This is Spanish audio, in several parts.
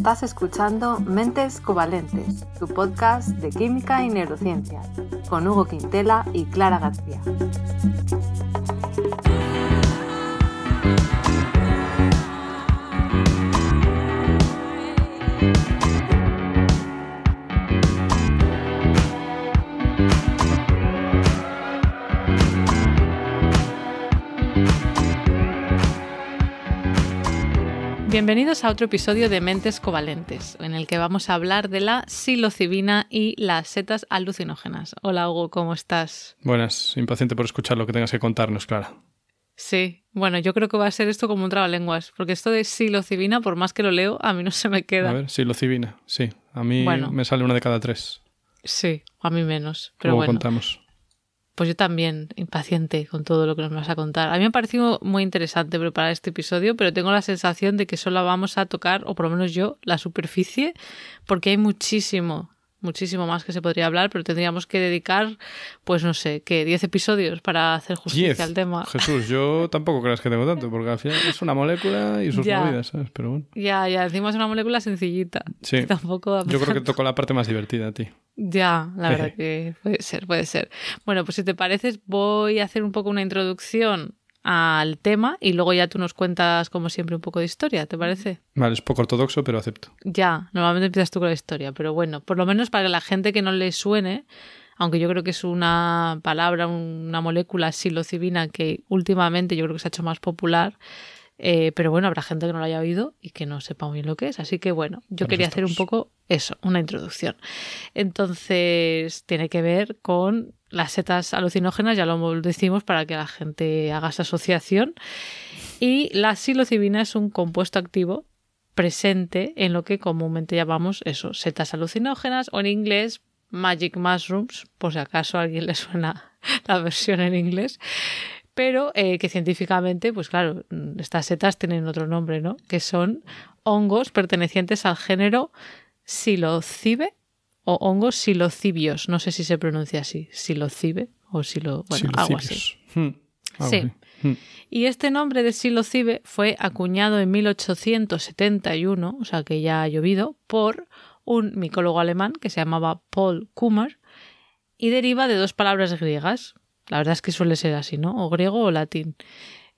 Estás escuchando Mentes Covalentes, tu podcast de química y neurociencia, con Hugo Quintela y Clara García. Bienvenidos a otro episodio de Mentes Covalentes, en el que vamos a hablar de la silocibina y las setas alucinógenas. Hola Hugo, ¿cómo estás? Buenas, impaciente por escuchar lo que tengas que contarnos, Clara. Sí, bueno, yo creo que va a ser esto como un trabalenguas, porque esto de silocibina, por más que lo leo, a mí no se me queda. A ver, silocibina, sí, a mí me sale una de cada tres. Sí, a mí menos, pero bueno. contamos. Pues yo también, impaciente con todo lo que nos vas a contar. A mí me ha parecido muy interesante preparar este episodio, pero tengo la sensación de que solo vamos a tocar, o por lo menos yo, la superficie, porque hay muchísimo muchísimo más que se podría hablar, pero tendríamos que dedicar, pues no sé, que 10 episodios para hacer justicia al tema. Jesús, yo tampoco creas que tengo tanto, porque al final es una molécula y sus ya. movidas, ¿sabes? Pero bueno. Ya, ya, encima es una molécula sencillita. Sí. yo creo que tocó la parte más divertida a ti. Ya, la verdad que puede ser, puede ser. Bueno, pues si te parece, voy a hacer un poco una introducción al tema y luego ya tú nos cuentas, como siempre, un poco de historia, ¿te parece? Vale, es poco ortodoxo, pero acepto. Ya, normalmente empiezas tú con la historia, pero bueno, por lo menos para la gente que no le suene, aunque yo creo que es una palabra, una molécula silocibina que últimamente yo creo que se ha hecho más popular, eh, pero bueno, habrá gente que no lo haya oído y que no sepa muy bien lo que es. Así que bueno, yo quería hacer un pues. poco eso, una introducción. Entonces, tiene que ver con las setas alucinógenas, ya lo decimos para que la gente haga esa asociación. Y la psilocibina es un compuesto activo presente en lo que comúnmente llamamos setas alucinógenas o en inglés magic mushrooms, por si acaso a alguien le suena la versión en inglés, pero eh, que científicamente, pues claro, estas setas tienen otro nombre, ¿no? Que son hongos pertenecientes al género Psilocibe o hongos silocibios. No sé si se pronuncia así, silocibe o silo, bueno, algo hmm, sí. Hmm. Y este nombre de silocibe fue acuñado en 1871, o sea que ya ha llovido, por un micólogo alemán que se llamaba Paul Kummer y deriva de dos palabras griegas. La verdad es que suele ser así, ¿no? O griego o latín.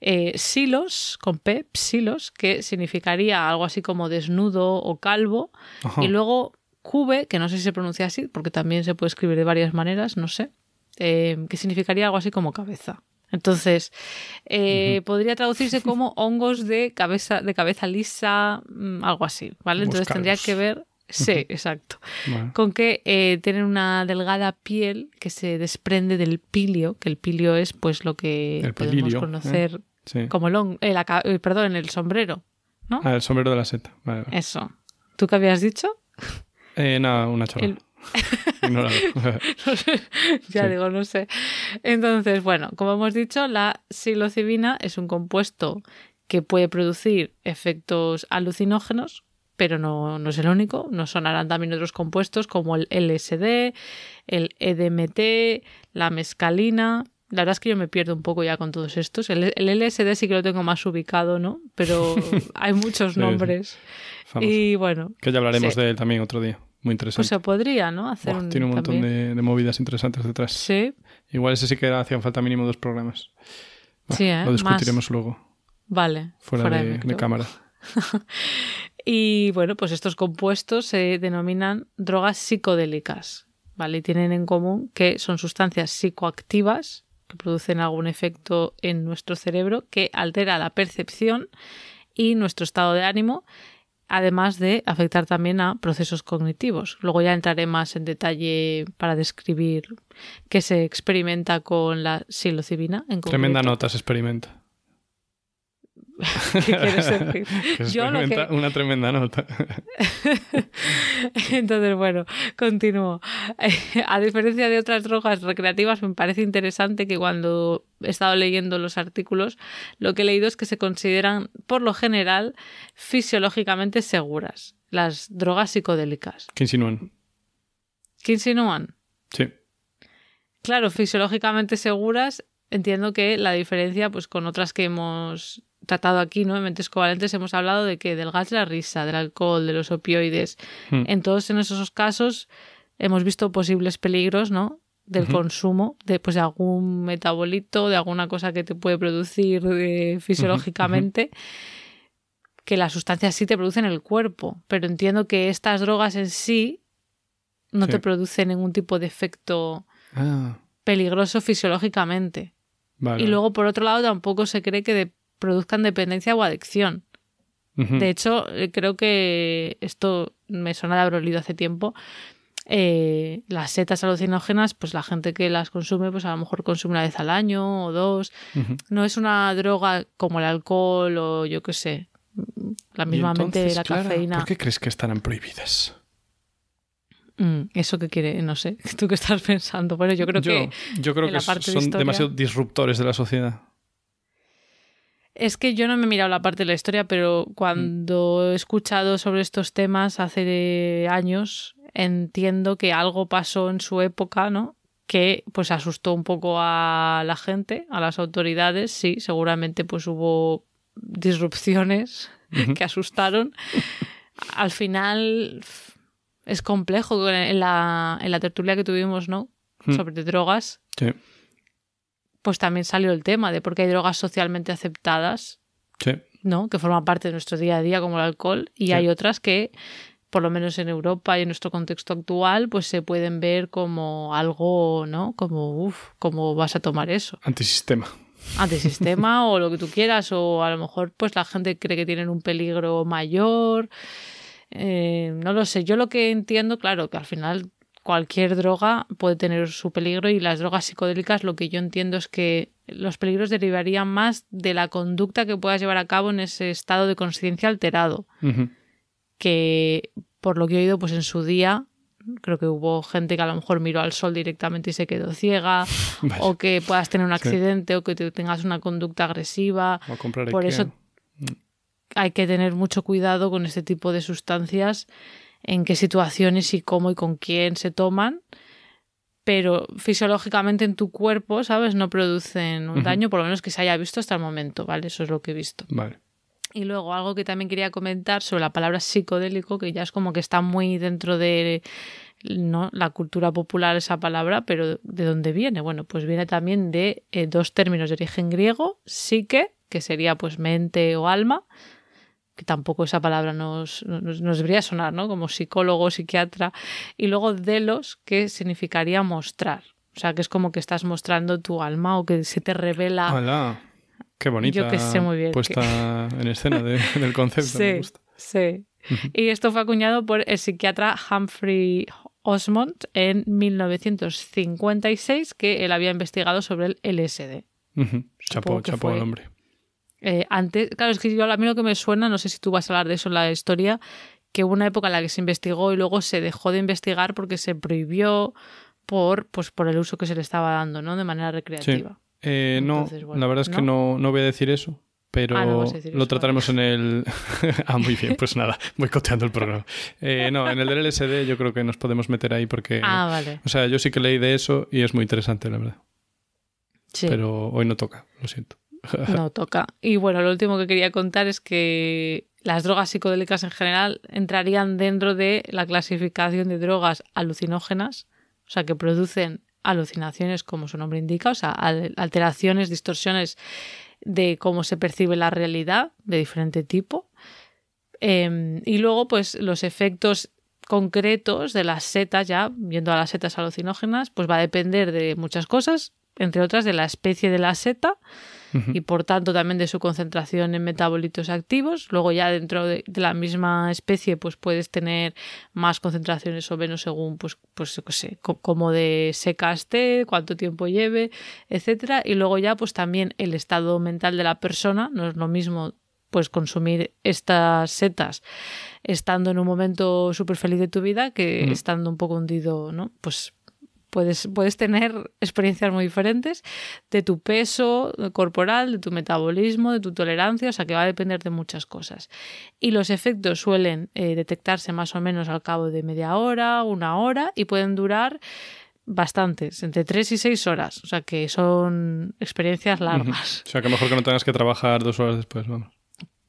Eh, silos, con P, psilos, que significaría algo así como desnudo o calvo, y luego Cube, que no sé si se pronuncia así, porque también se puede escribir de varias maneras, no sé, eh, que significaría algo así como cabeza. Entonces, eh, podría traducirse como hongos de cabeza, de cabeza lisa, mm, algo así, ¿vale? Entonces tendría que ver, sí, exacto, con que eh, tienen una delgada piel que se desprende del pilio, que el pilio es pues lo que podemos conocer como el, hongo, perdón, el sombrero, ¿no? Ah, el sombrero de la seta, Eso. ¿Tú qué habías dicho? Eh, nada, una charla. ya digo, no sé. Entonces, bueno, como hemos dicho, la psilocibina es un compuesto que puede producir efectos alucinógenos, pero no, no es el único. Nos sonarán también otros compuestos como el LSD, el EDMT, la mescalina, la verdad es que yo me pierdo un poco ya con todos estos. El, LSD sí que lo tengo más ubicado, ¿no? Pero hay muchos nombres. Y bueno. Que ya hablaremos de él también otro día. Muy interesante. Pues se podría, ¿no? Hacer tiene un montón de, movidas interesantes detrás. Sí. Igual ese sí que hacían falta mínimo dos programas. sí, ¿eh? Lo discutiremos luego. Vale. Fuera, de, de cámara. y bueno, pues estos compuestos se denominan drogas psicodélicas. ¿vale? Y tienen en común que son sustancias psicoactivas que producen algún efecto en nuestro cerebro que altera la percepción y nuestro estado de ánimo, además de afectar también a procesos cognitivos. Luego ya entraré más en detalle para describir qué se experimenta con la psilocibina. Tremenda nota se experimenta. ¿Qué quieres decir? Una tremenda nota. Entonces, bueno, continúo. A diferencia de otras drogas recreativas, me parece interesante que cuando he estado leyendo los artículos, lo que he leído es que se consideran, por lo general, fisiológicamente seguras las drogas psicodélicas. ¿Qué insinúan? ¿Qué insinúan? Sí. Claro, fisiológicamente seguras. Entiendo que la diferencia, pues con otras que hemos tratado aquí, ¿no? En Mentes Covalentes hemos hablado de que del gas de la risa, del alcohol, de los opioides. Hmm. En todos en esos casos hemos visto posibles peligros, ¿no? Del consumo, de, pues, de algún metabolito, de alguna cosa que te puede producir eh, fisiológicamente, que las sustancias sí te producen el cuerpo. Pero entiendo que estas drogas en sí no te producen ningún tipo de efecto ah. peligroso fisiológicamente. Y luego, por otro lado, tampoco se cree que de produzcan dependencia o adicción. De hecho, eh, creo que esto me suena de haber olido hace tiempo. Eh, las setas alucinógenas, pues la gente que las consume, pues a lo mejor consume una vez al año o dos. No es una droga como el alcohol o yo qué sé, la misma mente, la cafeína. ¿Por qué crees que estarán prohibidas? Mm, Eso que quiere, no sé, tú qué estás pensando. Bueno, yo creo que. son demasiado disruptores de la sociedad. Es que yo no me he mirado la parte de la historia, pero cuando he escuchado sobre estos temas hace años, entiendo que algo pasó en su época, ¿no? Que pues asustó un poco a la gente, a las autoridades, sí, seguramente pues hubo disrupciones que asustaron. Al final es complejo en la, tertulia que tuvimos, ¿no? Hmm. Sobre drogas. Sí pues también salió el tema de por qué hay drogas socialmente aceptadas, ¿no? Que forman parte de nuestro día a día, como el alcohol, y hay otras que, por lo menos en Europa y en nuestro contexto actual, pues se pueden ver como algo, ¿no? Como, uff, ¿cómo vas a tomar eso? Antisistema. Antisistema o lo que tú quieras, o a lo mejor pues la gente cree que tienen un peligro mayor. Eh, no lo sé, yo lo que entiendo, claro, que al final cualquier droga puede tener su peligro y las drogas psicodélicas lo que yo entiendo es que los peligros derivarían más de la conducta que puedas llevar a cabo en ese estado de conciencia alterado. Que por lo que he oído, pues en su día creo que hubo gente que a lo mejor miró al sol directamente y se quedó ciega, o que puedas tener un accidente, o que te tengas una conducta agresiva. Por eso mm. hay que tener mucho cuidado con este tipo de sustancias en qué situaciones y cómo y con quién se toman, pero fisiológicamente en tu cuerpo, ¿sabes? No producen un daño, por lo menos que se haya visto hasta el momento, ¿vale? Eso es lo que he visto. Vale. Y luego algo que también quería comentar sobre la palabra psicodélico, que ya es como que está muy dentro de ¿no? la cultura popular esa palabra, pero ¿de dónde viene? Bueno, pues viene también de eh, dos términos de origen griego, psique, que sería pues mente o alma, que tampoco esa palabra nos, debería sonar, ¿no? Como psicólogo, psiquiatra, y luego delos, que significaría mostrar. O sea, que es como que estás mostrando tu alma o que se te revela. ¡Hala! ¡Qué bonita! muy bien. Puesta en escena del concepto, Sí. Y esto fue acuñado por el psiquiatra Humphrey Osmond en 1956, que él había investigado sobre el LSD. chapó al hombre. Eh, antes, claro, es que yo, a mí lo que me suena, no sé si tú vas a hablar de eso en la historia, que hubo una época en la que se investigó y luego se dejó de investigar porque se prohibió por, pues, por el uso que se le estaba dando, ¿no? De manera recreativa. Eh, no, la verdad es que no, voy a decir eso, pero ah, lo trataremos en el... ah, muy bien, pues nada, voy coteando el programa. Eh, no, en el del LSD yo creo que nos podemos meter ahí porque... Ah, vale. O sea, yo sí que leí de eso y es muy interesante, la verdad. Sí. Pero hoy no toca, lo siento. no toca. Y bueno, lo último que quería contar es que las drogas psicodélicas en general entrarían dentro de la clasificación de drogas alucinógenas, o sea, que producen alucinaciones como su nombre indica, o sea, alteraciones, distorsiones de cómo se percibe la realidad de diferente tipo. Em, y luego, pues los efectos concretos de las setas, ya viendo a las setas alucinógenas, pues va a depender de muchas cosas, entre otras de la especie de la seta, y por tanto también de su concentración en metabolitos activos. Luego ya dentro de, la misma especie pues puedes tener más concentraciones o menos según pues, pues sé, como de seca cuánto tiempo lleve, etcétera. Y luego ya pues también el estado mental de la persona, no es lo mismo pues consumir estas setas estando en un momento súper feliz de tu vida que estando un poco hundido, ¿no? Pues Puedes, puedes tener experiencias muy diferentes de tu peso corporal, de tu metabolismo, de tu tolerancia, o sea que va a depender de muchas cosas. Y los efectos suelen eh, detectarse más o menos al cabo de media hora, una hora, y pueden durar bastantes, entre tres y seis horas. O sea que son experiencias largas. O sea que mejor que no tengas que trabajar dos horas después, vamos.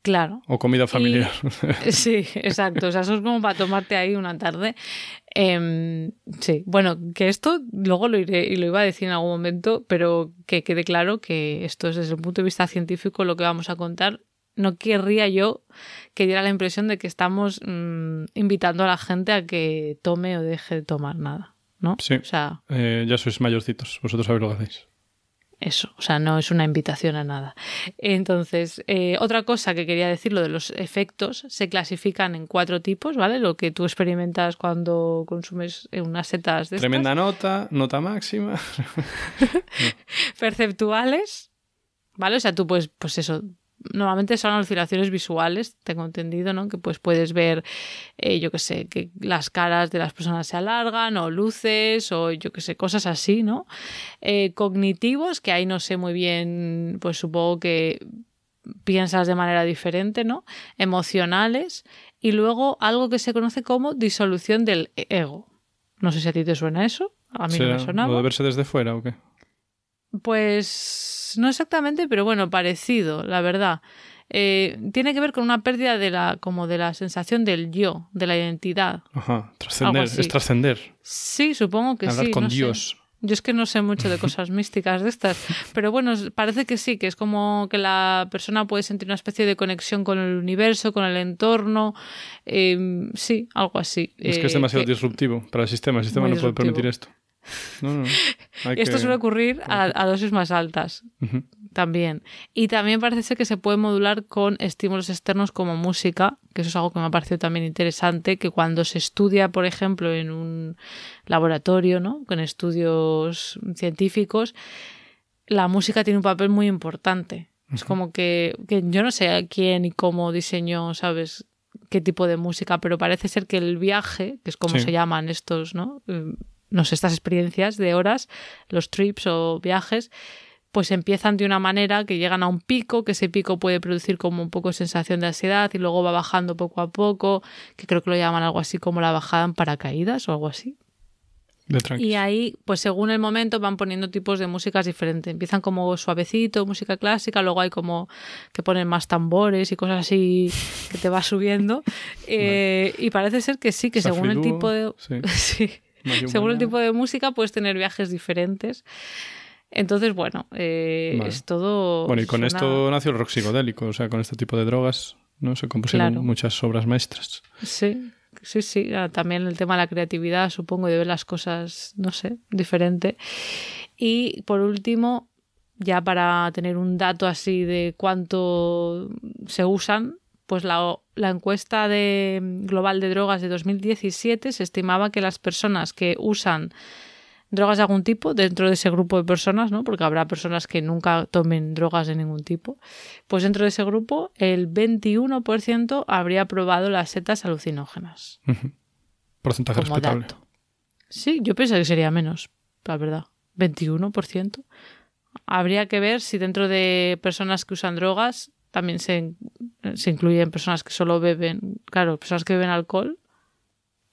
Claro. O comida familiar. sí, exacto. O sea, eso es como para tomarte ahí una tarde. Em, sí, bueno, que esto luego lo iré y lo iba a decir en algún momento, pero que quede claro que esto es desde el punto de vista científico lo que vamos a contar. No querría yo que diera la impresión de que estamos mm, invitando a la gente a que tome o deje de tomar nada, ¿no? Sí. O sea, eh, ya sois mayorcitos, vosotros sabéis lo que hacéis eso, o sea, no es una invitación a nada. Entonces, eh, otra cosa que quería decir, lo de los efectos, se clasifican en cuatro tipos, ¿vale? Lo que tú experimentas cuando consumes unas setas de... Tremenda nota, nota máxima. Perceptuales, ¿vale? O sea, tú puedes, pues eso, normalmente son oscilaciones visuales, tengo entendido, ¿no? Que pues puedes ver, eh, yo qué sé, que las caras de las personas se alargan o luces o yo qué sé, cosas así, ¿no? Eh, cognitivos, que ahí no sé muy bien, pues supongo que piensas de manera diferente, ¿no? Emocionales y luego algo que se conoce como disolución del ego. No sé si a ti te suena eso, a mí no me suena. verse desde fuera o qué? Pues no exactamente, pero bueno, parecido, la verdad. Eh, tiene que ver con una pérdida de la, como de la sensación del yo, de la identidad. Ajá, trascender, es trascender. Sí, supongo que Hablar sí. con Dios. Yo es que no sé mucho de cosas místicas de estas, pero bueno, parece que sí, que es como que la persona puede sentir una especie de conexión con el universo, con el entorno, em, sí, algo así. Es que es demasiado eh, disruptivo para el sistema, el sistema no puede permitir esto. Esto suele ocurrir a, dosis más altas también. Y también parece ser que se puede modular con estímulos externos como música, que eso es algo que me ha parecido también interesante, que cuando se estudia, por ejemplo, en un laboratorio, ¿no? con estudios científicos, la música tiene un papel muy importante. Es como que, yo no sé quién y cómo diseñó, ¿sabes? qué tipo de música, pero parece ser que el viaje, que es como se llaman estos, ¿no? no sé, estas experiencias de horas, los trips o viajes, pues empiezan de una manera que llegan a un pico, que ese pico puede producir como un poco sensación de ansiedad y luego va bajando poco a poco, que creo que lo llaman algo así como la bajada en paracaídas o algo así. y ahí, pues según el momento, van poniendo tipos de músicas diferentes. Empiezan como suavecito, música clásica, luego hay como que ponen más tambores y cosas así que te va subiendo. Eh, y parece ser que sí, que según el tipo de. sí. Según el tipo de música puedes tener viajes diferentes. Entonces, bueno, eh, es todo... Bueno, y con esto nació el rock psicodélico, o sea, con este tipo de drogas ¿no? se compusieron muchas obras maestras. Sí, sí, sí. Ah, también el tema de la creatividad, supongo, de ver las cosas, no sé, diferente. Y por último, ya para tener un dato así de cuánto se usan, pues la, encuesta mm, global de drogas de 2017 se estimaba que las personas que usan drogas de algún tipo dentro de ese grupo de personas, ¿no? porque habrá personas que nunca tomen drogas de ningún tipo, pues dentro de ese grupo el 21% habría probado las setas alucinógenas. Porcentaje respetable. Sí, yo pensé que sería menos, la verdad. 21%. Habría que ver si dentro de personas que usan drogas también se, incluyen personas que solo beben, claro, personas que beben alcohol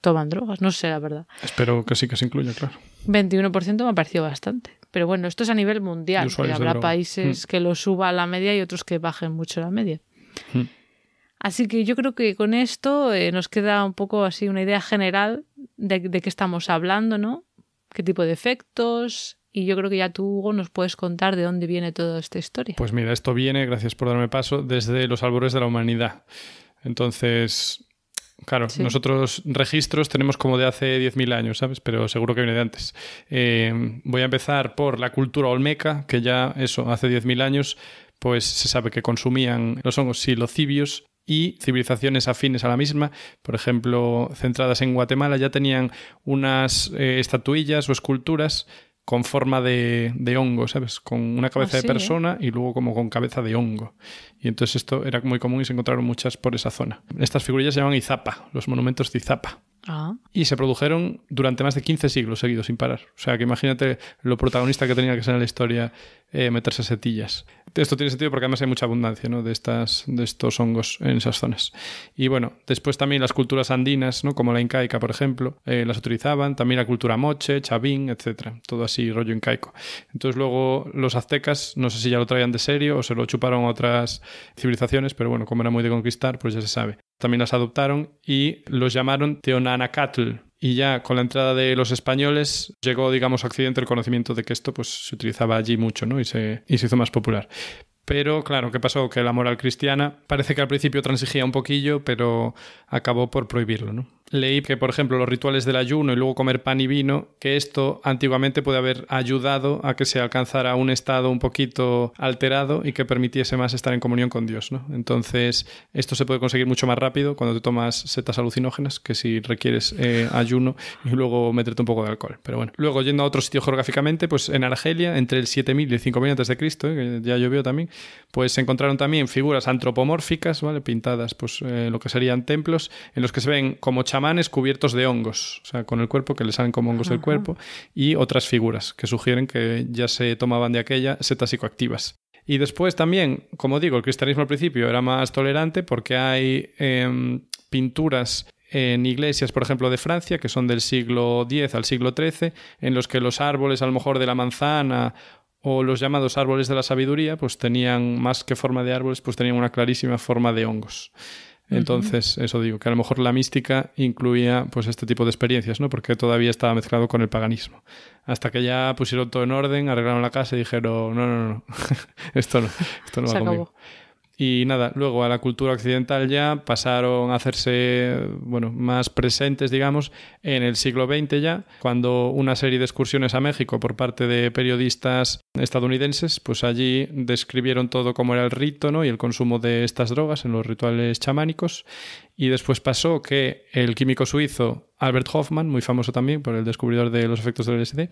toman drogas, no sé la verdad. Espero que sí que se incluya, claro. 21% me ha parecido bastante. Pero bueno, esto es a nivel mundial, habrá países mm. que lo suba a la media y otros que bajen mucho la media. Mm. Así que yo creo que con esto eh, nos queda un poco así una idea general de, de qué estamos hablando, ¿no? ¿Qué tipo de efectos? Y yo creo que ya tú, Hugo, nos puedes contar de dónde viene toda esta historia. Pues mira, esto viene, gracias por darme paso, desde los albores de la humanidad. Entonces, Claro, nosotros registros tenemos como de hace 10.000 años, ¿sabes? Pero seguro que viene de antes. Eh, voy a empezar por la cultura olmeca, que ya eso, hace 10.000 años, pues se sabe que consumían los hongos silocibios y civilizaciones afines a la misma, por ejemplo, centradas en Guatemala, ya tenían unas eh, estatuillas o esculturas con forma de, hongo, ¿sabes? Con una ah, cabeza de persona y luego como con cabeza de hongo. Y entonces esto era muy común y se encontraron muchas por esa zona. Estas figurillas se llaman Izapa, los monumentos de Izapa. Ah. Y se produjeron durante más de 15 siglos seguidos sin parar. O sea, que imagínate lo protagonista que tenía que ser en la historia eh, meterse meterse setillas. Esto tiene sentido porque además hay mucha abundancia de, estas, de estos hongos en esas zonas. Y bueno, después también las culturas andinas, ¿no? como la incaica, por ejemplo, eh, las utilizaban. También la cultura moche, chavín, etc. Todo así, rollo incaico. Entonces luego los aztecas, no sé si ya lo traían de serio o se lo chuparon otras civilizaciones, pero bueno, como era muy de conquistar, pues ya se sabe también las adoptaron y los llamaron Teonanacatl. Y ya con la entrada de los españoles llegó, digamos, a Occidente el conocimiento de que esto pues, se utilizaba allí mucho ¿no? y, se, y se hizo más popular. Pero claro, ¿qué pasó? Que la moral cristiana parece que al principio transigía un poquillo, pero acabó por prohibirlo. ¿no? leí que, por ejemplo, los rituales del ayuno y luego comer pan y vino, que esto antiguamente puede haber ayudado a que se alcanzara un estado un poquito alterado y que permitiese más estar en comunión con Dios. ¿no? Entonces, esto se puede conseguir mucho más rápido cuando te tomas setas alucinógenas que si requieres eh, ayuno y luego meterte un poco de alcohol. Pero bueno, luego yendo a otro sitio geográficamente, pues en Argelia, entre el 7000 y el 5000 antes de Cristo, eh, que ya llovió también, pues se encontraron también figuras antropomórficas, ¿vale? pintadas, pues eh, lo que serían templos, en los que se ven como chamanes cubiertos de hongos, o sea, con el cuerpo, que le salen como hongos el del cuerpo, y otras figuras que sugieren que ya se tomaban de aquella setas psicoactivas. Y después también, como digo, el cristianismo al principio era más tolerante porque hay em, pinturas en iglesias, por ejemplo, de Francia, que son del siglo X al siglo XIII, en los que los árboles, a lo mejor de la manzana o los llamados árboles de la sabiduría, pues tenían, más que forma de árboles, pues tenían una clarísima forma de hongos. Entonces, eso digo, que a lo mejor la mística incluía pues este tipo de experiencias, ¿no? Porque todavía estaba mezclado con el paganismo. Hasta que ya pusieron todo en orden, arreglaron la casa y dijeron, no, no, no, esto no, esto no va conmigo. Y nada, luego a la cultura occidental ya pasaron a hacerse bueno, más presentes, digamos, en el siglo XX ya, cuando una serie de excursiones a México por parte de periodistas estadounidenses, pues allí describieron todo como era el rito ¿no? y el consumo de estas drogas en los rituales chamánicos. Y después pasó que el químico suizo Albert Hoffman, muy famoso también por el descubridor de los efectos del LSD,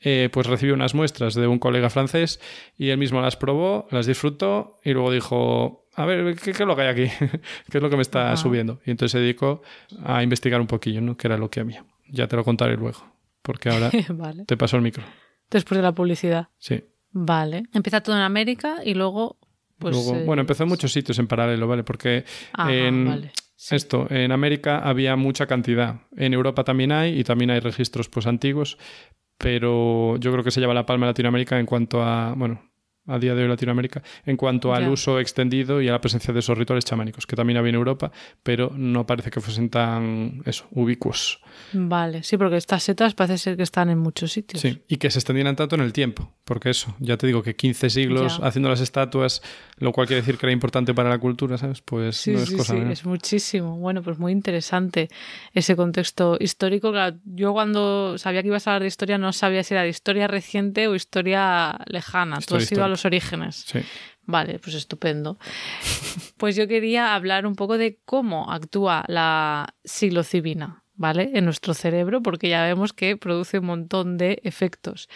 eh, pues recibió unas muestras de un colega francés y él mismo las probó, las disfrutó y luego dijo, a ver, ¿qué, es lo que hay aquí? ¿Qué es lo que me está subiendo? Y entonces se dedicó a investigar un poquillo, ¿no? Que era lo que había. Ya te lo contaré luego, porque ahora te paso el micro. Después de la publicidad. Sí. Vale. Empieza todo en América y luego... Pues, eh, bueno, empezó en muchos sitios en paralelo, ¿vale? Porque en... Esto, en América había mucha cantidad. En Europa también hay y también hay registros pues antiguos, pero yo creo que se lleva la palma Latinoamérica en cuanto a, bueno, a día de hoy Latinoamérica en cuanto al uso extendido y a la presencia de esos rituales chamánicos, que también había en Europa, pero no parece que fuesen tan eso, ubicuos. Vale, sí, porque estas setas parece ser que están en muchos sitios. Sí, y que se extendieran tanto en el tiempo, porque eso, ya te digo que 15 siglos haciendo las estatuas, lo cual quiere decir que era importante para la cultura, ¿sabes? Pues no es cosa. Sí, es muchísimo. Bueno, pues muy interesante ese contexto histórico. yo cuando sabía que ibas a hablar de historia no sabía si era de historia reciente o historia lejana. Tú a orígenes. Vale, pues estupendo. Pues yo quería hablar un poco de cómo actúa la psilocibina, ¿vale? En nuestro cerebro, porque ya vemos que produce un montón de efectos.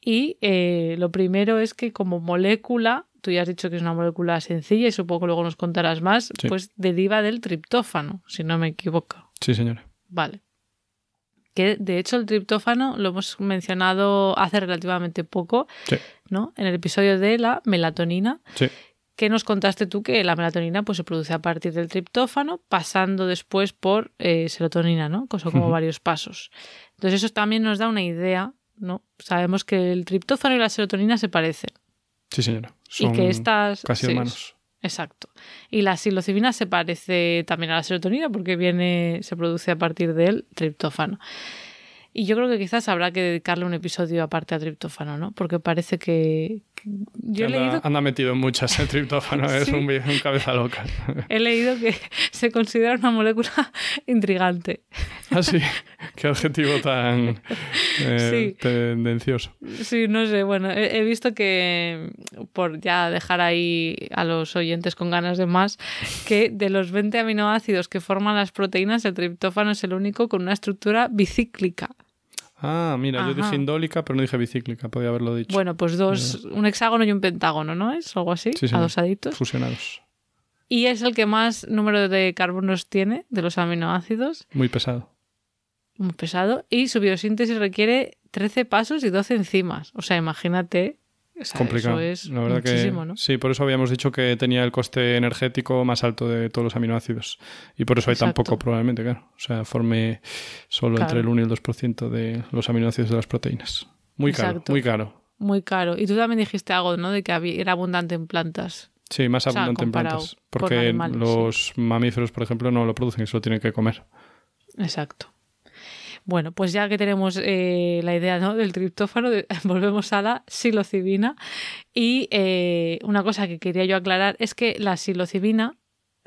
Y eh, lo primero es que como molécula, tú ya has dicho que es una molécula sencilla y supongo que luego nos contarás más, pues deriva del triptófano, si no me equivoco. Sí, señora. Vale que de hecho el triptófano lo hemos mencionado hace relativamente poco, ¿no? En el episodio de la melatonina. Sí. que nos contaste tú que la melatonina pues, se produce a partir del triptófano, pasando después por eh, serotonina, ¿no? Cosa como varios pasos. Entonces, eso también nos da una idea, ¿no? Sabemos que el triptófano y la serotonina se parecen. Sí, señora. y que estas. Casi Exacto. Y la silocibina se parece también a la serotonina porque viene, se produce a partir del triptófano. Y yo creo que quizás habrá que dedicarle un episodio aparte a triptófano, ¿no? Porque parece que, yo anda, leído... metido en muchas el triptófano, ¿eh? es un, cabeza loca. He leído que se considera una molécula intrigante. Ah, sí, qué adjetivo tan eh, tendencioso. Sí, no sé, bueno, he, he, visto que, por ya dejar ahí a los oyentes con ganas de más, que de los 20 aminoácidos que forman las proteínas, el triptófano es el único con una estructura bicíclica. Ah, mira, yo dije indólica, pero no dije bicíclica, podía haberlo dicho. Bueno, pues dos, un hexágono y un pentágono, ¿no es? Algo así, adosaditos. Fusionados. Y es el que más número de carbonos tiene de los aminoácidos. Muy pesado. Muy pesado. Y su biosíntesis requiere 13 pasos y 12 enzimas. O sea, imagínate complicado. verdad que, Sí, por eso habíamos dicho que tenía el coste energético más alto de todos los aminoácidos. Y por eso hay tan poco, probablemente, claro. O sea, forme solo entre el 1 y el 2% de los aminoácidos de las proteínas. Muy caro, muy caro. Muy caro. Y tú también dijiste algo, ¿no? De que era abundante en plantas. Sí, más abundante en plantas. Porque los mamíferos, por ejemplo, no lo producen solo tienen que comer. Exacto. Bueno, pues ya que tenemos eh, la idea ¿no? del triptófano, volvemos a la psilocibina. Y eh, una cosa que quería yo aclarar es que la psilocibina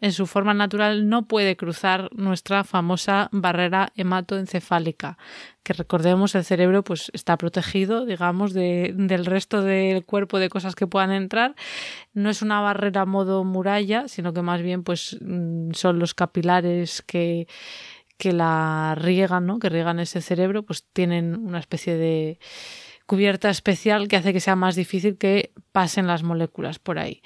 en su forma natural no puede cruzar nuestra famosa barrera hematoencefálica, que recordemos el cerebro pues está protegido, digamos, del resto del cuerpo de cosas que puedan entrar. No es una barrera modo muralla, sino que más bien pues mm, son los capilares que que la riegan, ¿no? que riegan ese cerebro, pues tienen una especie de cubierta especial que hace que sea más difícil que pasen las moléculas por ahí.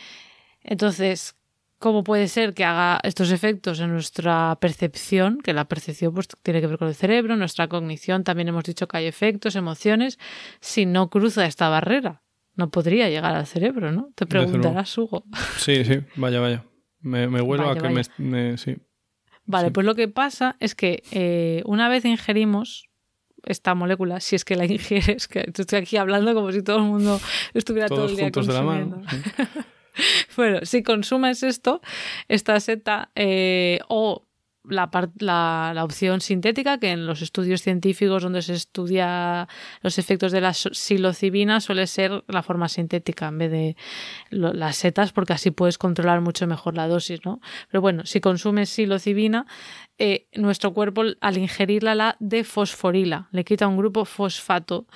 Entonces, ¿cómo puede ser que haga estos efectos en nuestra percepción? Que la percepción pues, tiene que ver con el cerebro, nuestra cognición, también hemos dicho que hay efectos, emociones, si no cruza esta barrera. No podría llegar al cerebro, ¿no? Te preguntarás, Hugo. Sí, sí, vaya, vaya. Me, vuelvo a que me, Vale, pues lo que pasa es que eh, una vez ingerimos esta molécula, si es que la ingieres, que estoy aquí hablando como si todo el mundo estuviera todo el día consumiendo. mano. bueno, si consumes esto, esta seta, eh, o la, opción sintética, que en los estudios científicos donde se estudia los efectos de la psilocibina suele ser la forma sintética en vez de las setas, porque así puedes controlar mucho mejor la dosis, Pero bueno, si consumes psilocibina, eh, nuestro cuerpo al ingerirla la defosforila, le quita un grupo fosfato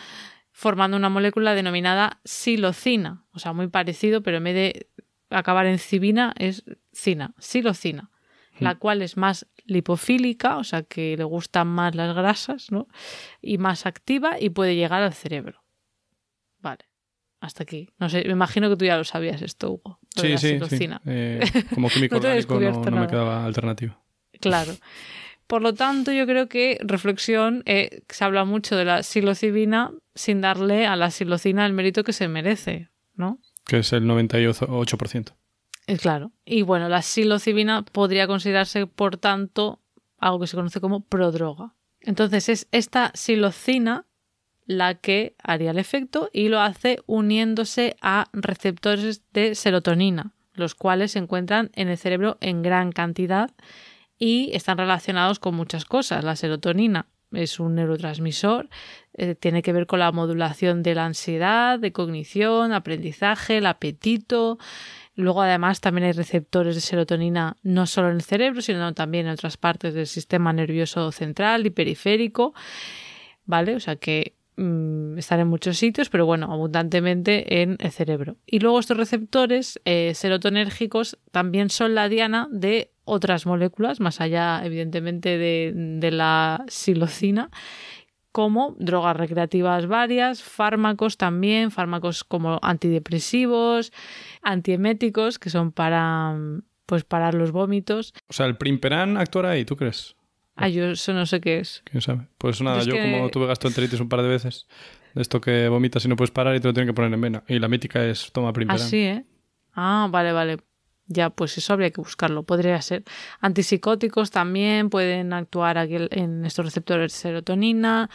formando una molécula denominada silocina, o sea, muy parecido, pero en vez de acabar en cibina es cina, silocina la cual es más lipofílica, o sea que le gustan más las grasas, ¿no? Y más activa y puede llegar al cerebro. Vale. Hasta aquí. No sé, me imagino que tú ya lo sabías esto, Hugo. Sí, sí, eh, como químico no me quedaba alternativa. Claro. Por lo tanto, yo creo que reflexión, eh, se habla mucho de la psilocibina sin darle a la psilocina el mérito que se merece, ¿no? Que es el 98%. Eh, claro. Y bueno, la silocibina podría considerarse, por tanto, algo que se conoce como prodroga. Entonces es esta silocina la que haría el efecto y lo hace uniéndose a receptores de serotonina, los cuales se encuentran en el cerebro en gran cantidad y están relacionados con muchas cosas. La serotonina es un neurotransmisor, eh, tiene que ver con la modulación de la ansiedad, de cognición, aprendizaje, el apetito, Luego además también hay receptores de serotonina no solo en el cerebro, sino también en otras partes del sistema nervioso central y periférico, ¿vale? O sea que mm, están en muchos sitios, pero bueno, abundantemente en el cerebro. Y luego estos receptores eh, serotonérgicos también son la diana de otras moléculas, más allá evidentemente de, de la silocina como drogas recreativas varias, fármacos también, fármacos como antidepresivos, antieméticos, que son para pues parar los vómitos. O sea, el primperán actuará ahí, ¿tú crees? Ah, yo eso no sé qué es. ¿Quién sabe? Pues nada, yo como tuve gastroenteritis un par de veces, de esto que vomitas y no puedes parar y te lo tienen que poner en vena. Y la mítica es toma primperán. Así, ah, ¿eh? Ah, vale, vale ya pues eso habría que buscarlo. Podría ser antipsicóticos también, pueden actuar aquí en estos receptores de serotonina,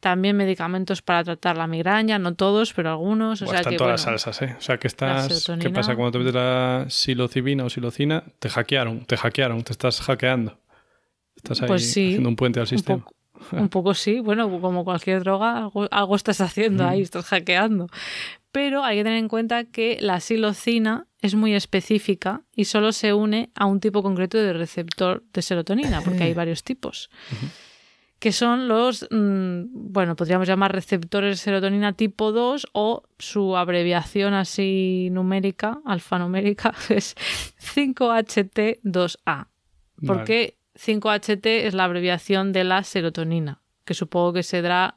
también medicamentos para tratar la migraña, no todos, pero algunos. O, todas las salsas, ¿eh? O sea, que estás, ¿qué pasa cuando te metes la silocibina o silocina? Te hackearon, te hackearon, te estás hackeando. Estás ahí pues haciendo un puente al sistema. Un poco sí, bueno, como cualquier droga, algo, estás haciendo ahí, mm. estás hackeando. Pero hay que tener en cuenta que la silocina es muy específica y solo se une a un tipo concreto de receptor de serotonina, porque hay eh. varios tipos. que son los, mm, bueno, podríamos llamar receptores de serotonina tipo 2 o su abreviación así numérica, alfanumérica, es 5HT2A. Porque qué? 5-HT es la abreviación de la serotonina, que supongo que será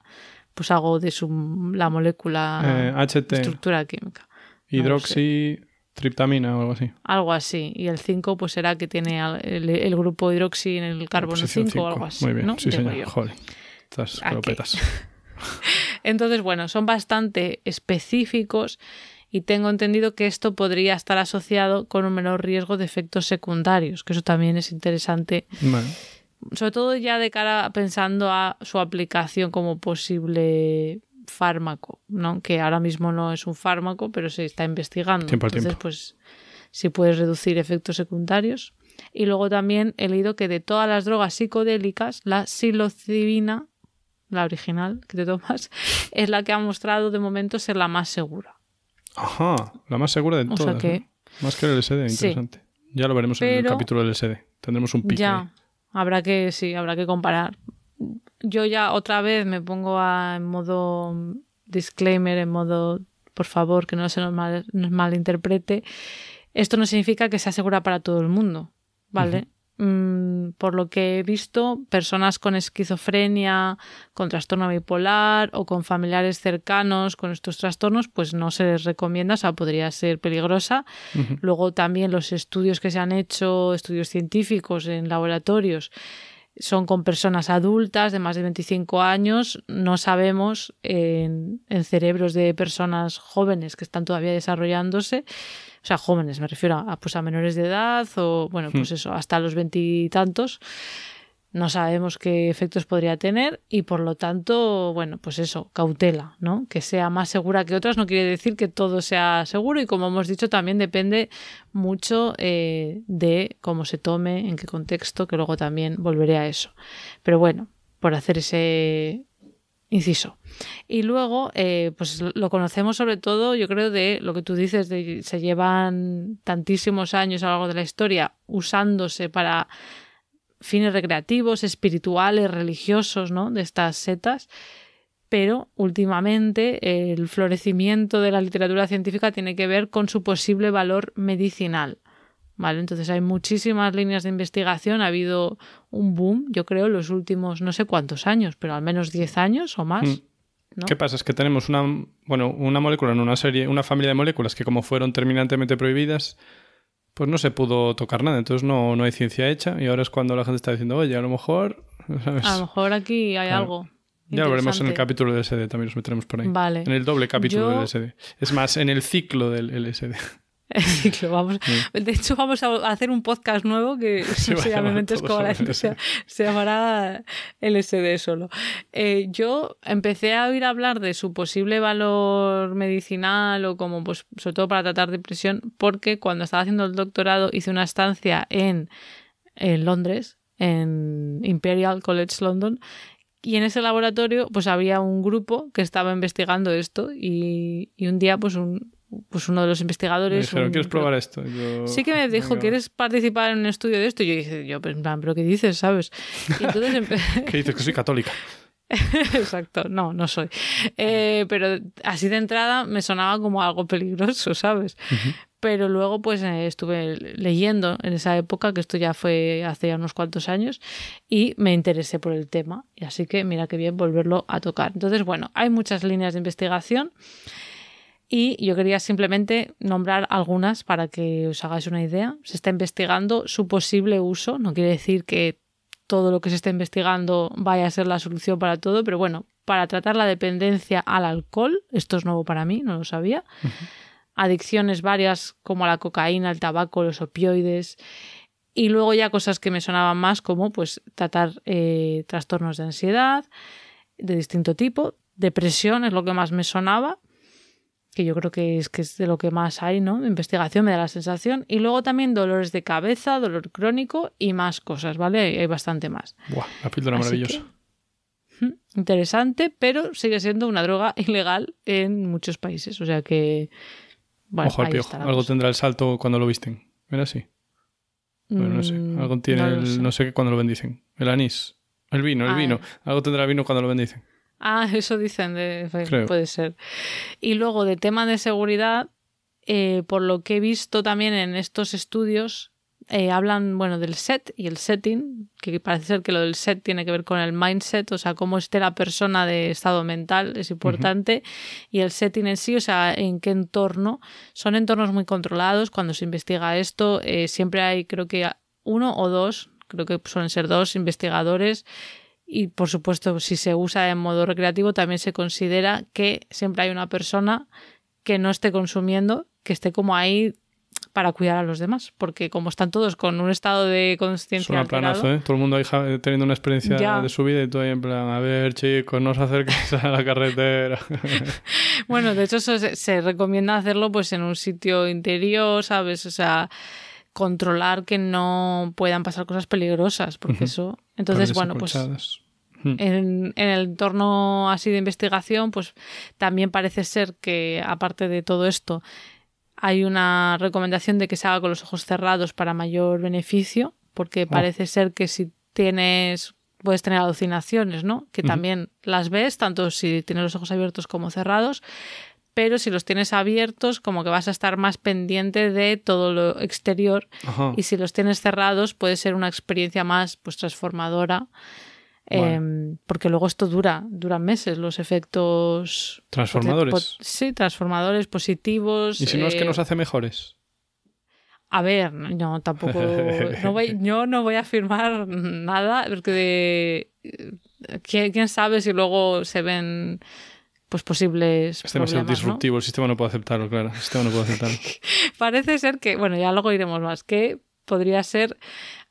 pues algo de su, la molécula eh, estructura química. Hidroxitriptamina o algo así. Algo así. Y el 5 pues será que tiene el, grupo hidroxi en el carbono 5, o algo así. Muy bien, ¿no? sí señor. Joder, estas Entonces, bueno, son bastante específicos y tengo entendido que esto podría estar asociado con un menor riesgo de efectos secundarios, que eso también es interesante. Sobre todo ya de cara pensando a su aplicación como posible fármaco, ¿no? Que ahora mismo no es un fármaco, pero se está investigando. Entonces, pues si puedes reducir efectos secundarios. Y luego también he leído que de todas las drogas psicodélicas, la psilocibina, la original que te tomas, es la que ha mostrado de momento ser la más segura. Ajá, la más segura de todas. Más que el LSD, interesante. Ya lo veremos en el capítulo del LSD. Tendremos un pico. Ya, habrá que, sí, habrá que comparar. Yo ya otra vez me pongo en modo disclaimer, en modo, por favor, que no se nos, mal, malinterprete. Esto no significa que sea segura para todo el mundo, ¿vale? Mm, por lo que he visto, personas con esquizofrenia, con trastorno bipolar o con familiares cercanos con estos trastornos, pues no se les recomienda, o sea, podría ser peligrosa. Luego también los estudios que se han hecho, estudios científicos en laboratorios, son con personas adultas de más de 25 años, no sabemos en, cerebros de personas jóvenes que están todavía desarrollándose, o sea, jóvenes, me refiero a, pues a menores de edad o, bueno, hmm. pues eso, hasta los veintitantos no sabemos qué efectos podría tener y por lo tanto, bueno, pues eso, cautela, ¿no? Que sea más segura que otras no quiere decir que todo sea seguro y como hemos dicho también depende mucho eh, de cómo se tome, en qué contexto, que luego también volveré a eso. Pero bueno, por hacer ese inciso. Y luego, eh, pues lo conocemos sobre todo, yo creo, de lo que tú dices, de se llevan tantísimos años a lo largo de la historia usándose para fines recreativos, espirituales, religiosos, ¿no? De estas setas. Pero últimamente el florecimiento de la literatura científica tiene que ver con su posible valor medicinal. ¿Vale? Entonces hay muchísimas líneas de investigación, ha habido un boom, yo creo, en los últimos no sé cuántos años, pero al menos 10 años o más. Hmm. ¿Qué pasa? Es que tenemos una, bueno, una molécula en una serie, una familia de moléculas que como fueron terminantemente prohibidas, pues no se pudo tocar nada, entonces no, no hay ciencia hecha y ahora es cuando la gente está diciendo, oye, a lo mejor... A lo mejor aquí hay algo. Ya lo veremos en el capítulo del SD, también nos meteremos por ahí. Vale. En el doble capítulo del SD. Es más, en el ciclo del SD. vamos. Mm. De hecho, vamos a hacer un podcast nuevo que se llama Se, llamará LSD solo. Eh, yo empecé a oír hablar de su posible valor medicinal o como, pues, sobre todo para tratar depresión, porque cuando estaba haciendo el doctorado hice una estancia en, Londres, en Imperial College London, y en ese laboratorio pues había un grupo que estaba investigando esto y, y un día pues un, pues uno de los investigadores. Me dijeron, ¿quieres probar esto? sí que me ah, dijo, ¿quieres participar en un estudio de esto? Y yo dije, yo, pues, ¿pero qué dices, sabes? ¿Qué dices? Que soy católica. Exacto, no, no soy. Eh, pero así de entrada me sonaba como algo peligroso, ¿sabes? Pero luego pues eh, estuve leyendo en esa época, que esto ya fue hace unos cuantos años, y me interesé por el tema. Y así que mira qué bien volverlo a tocar. Entonces, bueno, hay muchas líneas de investigación y yo quería simplemente nombrar algunas para que os hagáis una idea. Se está investigando su posible uso, no quiere decir que todo lo que se está investigando vaya a ser la solución para todo, pero bueno, para tratar la dependencia al alcohol, esto es nuevo para mí, no lo sabía, adicciones varias como la cocaína, el tabaco, los opioides, y luego ya cosas que me sonaban más como pues tratar eh, trastornos de ansiedad de distinto tipo, depresión es lo que más me sonaba, que yo creo que es, que es de lo que más hay, ¿no? Investigación me da la sensación. Y luego también dolores de cabeza, dolor crónico y más cosas, ¿vale? Hay, bastante más. Buah, la píldora maravillosa. interesante, pero sigue siendo una droga ilegal en muchos países. O sea que. Ojo al piojo. Algo tendrá el salto cuando lo visten. Mira, así. no sé. Mm, algo tiene el, no sé qué cuando lo bendicen. El anís. El vino, el ah, vino. Algo tendrá vino cuando lo bendicen. Ah, eso dicen, pues, puede ser. Y luego de tema de seguridad, eh, por lo que he visto también en estos estudios, eh, hablan bueno del set y el setting, que parece ser que lo del set tiene que ver con el mindset, o sea, cómo esté la persona de estado mental es importante, y el setting en sí, o sea, en qué entorno. Son entornos muy controlados, cuando se investiga esto, eh, siempre hay creo que uno o dos, creo que suelen ser dos investigadores y por supuesto, si se usa en modo recreativo, también se considera que siempre hay una persona que no esté consumiendo, que esté como ahí para cuidar a los demás, porque como están todos con un estado de conciencia. Es un planazo, ¿eh? Todo el mundo ahí eh, teniendo una experiencia de su vida y tú ahí en plan, a ver, chicos, no os acerquéis a la carretera. bueno, de hecho, se, se recomienda hacerlo pues en un sitio interior, ¿sabes? O sea, controlar que no puedan pasar cosas peligrosas, porque eso. Entonces, bueno, pues. En, el entorno así de investigación, pues también parece ser que, aparte de todo esto, hay una recomendación de que se haga con los ojos cerrados para mayor beneficio, porque oh. parece ser que si tienes, puedes tener alucinaciones, ¿no? Que también las ves, tanto si tienes los ojos abiertos como cerrados, pero si los tienes abiertos, como que vas a estar más pendiente de todo lo exterior. Y si los tienes cerrados, puede ser una experiencia más pues, transformadora. Em, porque luego esto dura, duran meses los efectos. Transformadores. sí, transformadores positivos. ¿Y si no es que eh, nos hace mejores? A ver, no, tampoco. yo no voy a afirmar nada, porque eh, quién sabe si luego se ven pues posibles. Es demasiado disruptivo, el sistema no puede aceptarlo, claro. El sistema no puede aceptarlo. Parece ser que, bueno, ya luego iremos más, que podría ser.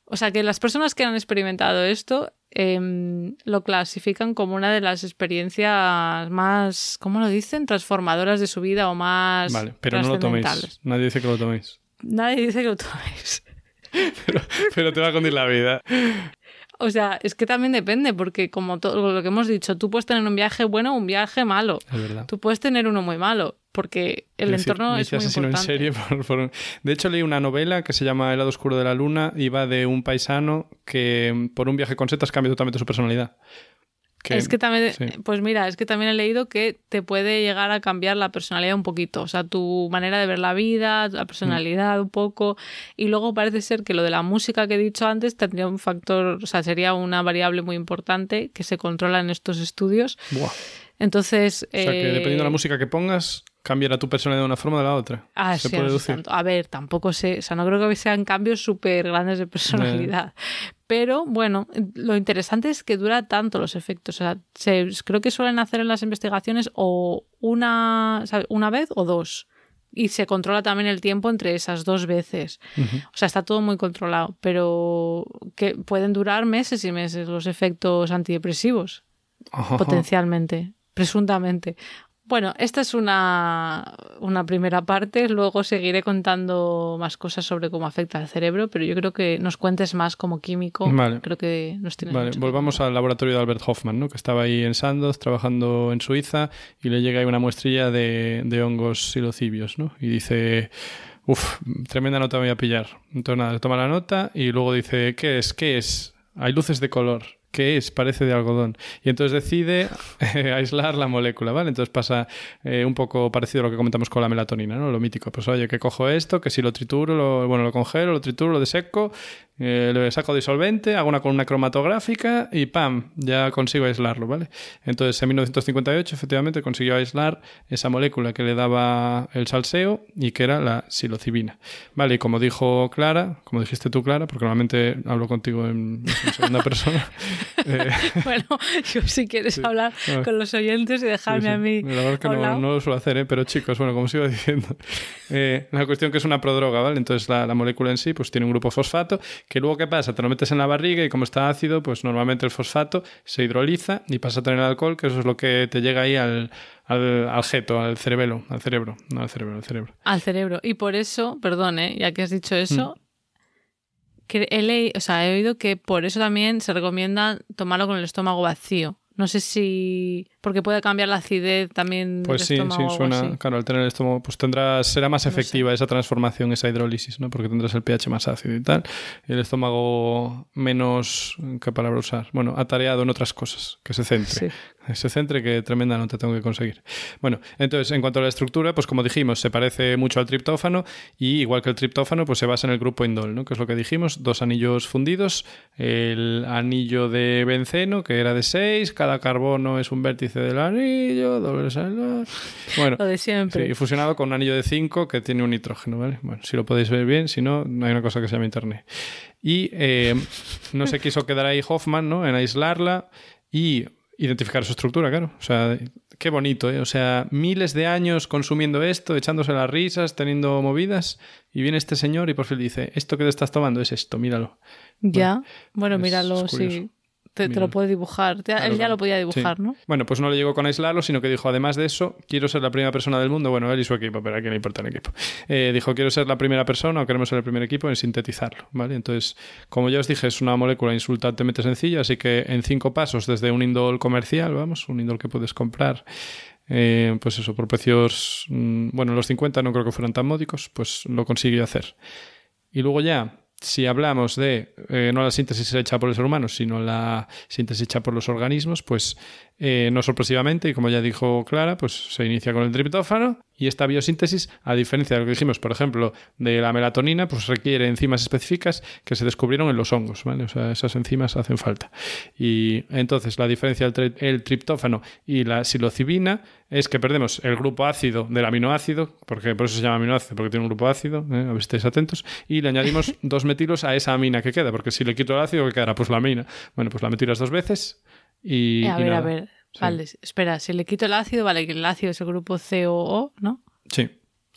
O sea, que las personas que han experimentado esto em, lo clasifican como una de las experiencias más, ¿cómo lo dicen? Transformadoras de su vida o más. Vale, pero no lo toméis. Nadie dice que lo toméis. Nadie dice que lo toméis. pero, te va a condir la vida. O sea, es que también depende, porque como todo lo que hemos dicho, tú puedes tener un viaje bueno o un viaje malo. Es verdad. Tú puedes tener uno muy malo, porque el entorno es muy importante. De hecho, leí una novela que se llama El lado oscuro de la luna y va de un paisano que mm, por un viaje con setas cambia totalmente su personalidad es que también, pues mira, es que también he leído que te puede llegar a cambiar la personalidad un poquito, o sea, tu manera de ver la vida, la personalidad un poco, y luego parece ser que lo de la música que he dicho antes tendría un factor, o sea, sería una variable muy importante que se controla en estos estudios. Entonces... O sea, que dependiendo de la eh, música que pongas, cambiar a tu persona de una forma o de la otra. Ah, a ver, tampoco sé, o sea, no creo que sean cambios súper grandes de personalidad. Pero bueno, lo interesante es que dura tanto los efectos. O sea, creo que suelen hacer en las investigaciones o una, una vez o dos. Y se controla también el tiempo entre esas dos veces. O sea, está todo muy controlado, pero que pueden durar meses y meses los efectos antidepresivos. Potencialmente presuntamente. Bueno, esta es una, una, primera parte. Luego seguiré contando más cosas sobre cómo afecta al cerebro, pero yo creo que nos cuentes más como químico. Vale. Creo que nos volvamos al laboratorio de Albert Hoffman, ¿no? que estaba ahí en Sandoz trabajando en Suiza y le llega ahí una muestrilla de, hongos silocibios ¿no? y dice. uff, tremenda nota voy a pillar. Entonces nada, toma la nota y luego dice, ¿qué es? ¿Qué es? Hay luces de color que es, parece de algodón. Y entonces decide eh, aislar la molécula, ¿vale? Entonces pasa eh, un poco parecido a lo que comentamos con la melatonina, ¿no? Lo mítico. Pues oye, que cojo esto, que si lo trituro, bueno, lo congelo, lo trituro, lo deseco, eh, le saco disolvente, hago una columna cromatográfica y ¡pam! Ya consigo aislarlo, ¿vale? Entonces, en 1958, efectivamente, consiguió aislar esa molécula que le daba el salseo y que era la silocibina Vale, y como dijo Clara, como dijiste tú, Clara, porque normalmente hablo contigo en, segunda persona. Eh, bueno, yo si quieres hablar con los oyentes y dejarme a mí. La no, lo suelo hacer, ¿eh? pero chicos, bueno, como os iba diciendo, eh, la cuestión que es una prodroga, ¿vale? Entonces, la, la molécula en sí, pues tiene un grupo fosfato que luego, ¿qué pasa? Te lo metes en la barriga y como está ácido, pues normalmente el fosfato se hidroliza y pasa a tener alcohol, que eso es lo que te llega ahí al, al, al al cerebelo, al cerebro, no al cerebro, al cerebro. Al cerebro. Y por eso, perdón, ¿eh? ya que has dicho eso, mm. que o he oído que por eso también se recomienda tomarlo con el estómago vacío. No sé si porque puede cambiar la acidez también. Pues del sí, sí, suena. Claro, al tener el estómago, pues tendrás, será más efectiva esa transformación, esa hidrólisis, ¿no? Porque tendrás el pH más ácido y tal, el estómago menos, ¿qué palabra usar? Bueno, atareado en otras cosas, que se centre. Se centre, que tremenda no te tengo que conseguir. Bueno, entonces, en cuanto a la estructura, pues como dijimos, se parece mucho al triptófano y igual que el triptófano, pues se basa en el grupo indol, ¿no? Que es lo que dijimos, dos anillos fundidos, el anillo de benceno, que era de 6, cada carbono es un vértice del anillo, doble salar. Bueno, lo de siempre. Sí, fusionado con un anillo de 5 que tiene un nitrógeno, ¿vale? si lo podéis ver bien, si no, no hay una cosa que se llama internet. Y eh, no se quiso quedar ahí Hoffman, ¿no? En aislarla y identificar su estructura, claro. O sea, qué bonito, ¿eh? O sea, miles de años consumiendo esto, echándose las risas, teniendo movidas, y viene este señor y por fin dice, esto que te estás tomando es esto, míralo. Ya, bueno, bueno míralo, sí. Te, lo puede dibujar. él ya lo podía dibujar, ¿no? Bueno, pues no le llegó con aislarlo, sino que dijo, además de eso, quiero ser la primera persona del mundo. Bueno, él y su equipo, pero aquí no importa el equipo. Eh, dijo, quiero ser la primera persona o queremos ser el primer equipo en sintetizarlo, ¿vale? Entonces, como ya os dije, es una molécula insultantemente sencilla, así que en cinco pasos, desde un indol comercial, vamos, un indol que puedes comprar eh, pues eso, por precios, mm, bueno, los 50 no creo que fueran tan módicos, pues lo consiguió hacer. Y luego ya, si hablamos de eh, no la síntesis hecha por el ser humano, sino la síntesis hecha por los organismos, pues eh, no sorpresivamente, y como ya dijo Clara, pues se inicia con el triptófano y esta biosíntesis, a diferencia de lo que dijimos, por ejemplo, de la melatonina, pues requiere enzimas específicas que se descubrieron en los hongos, ¿vale? O sea, esas enzimas hacen falta. Y entonces la diferencia entre el triptófano y la silocibina es que perdemos el grupo ácido del aminoácido, porque por eso se llama aminoácido, porque tiene un grupo ácido, ¿eh? a ver si estáis atentos, y le añadimos dos metilos a esa mina que queda, porque si le quito el ácido, que quedará? Pues la mina. Bueno, pues la metí dos veces eh, y. a ver, a ver. Vale, espera, si le quito el ácido, vale, que el ácido es el grupo COO, ¿no? Sí.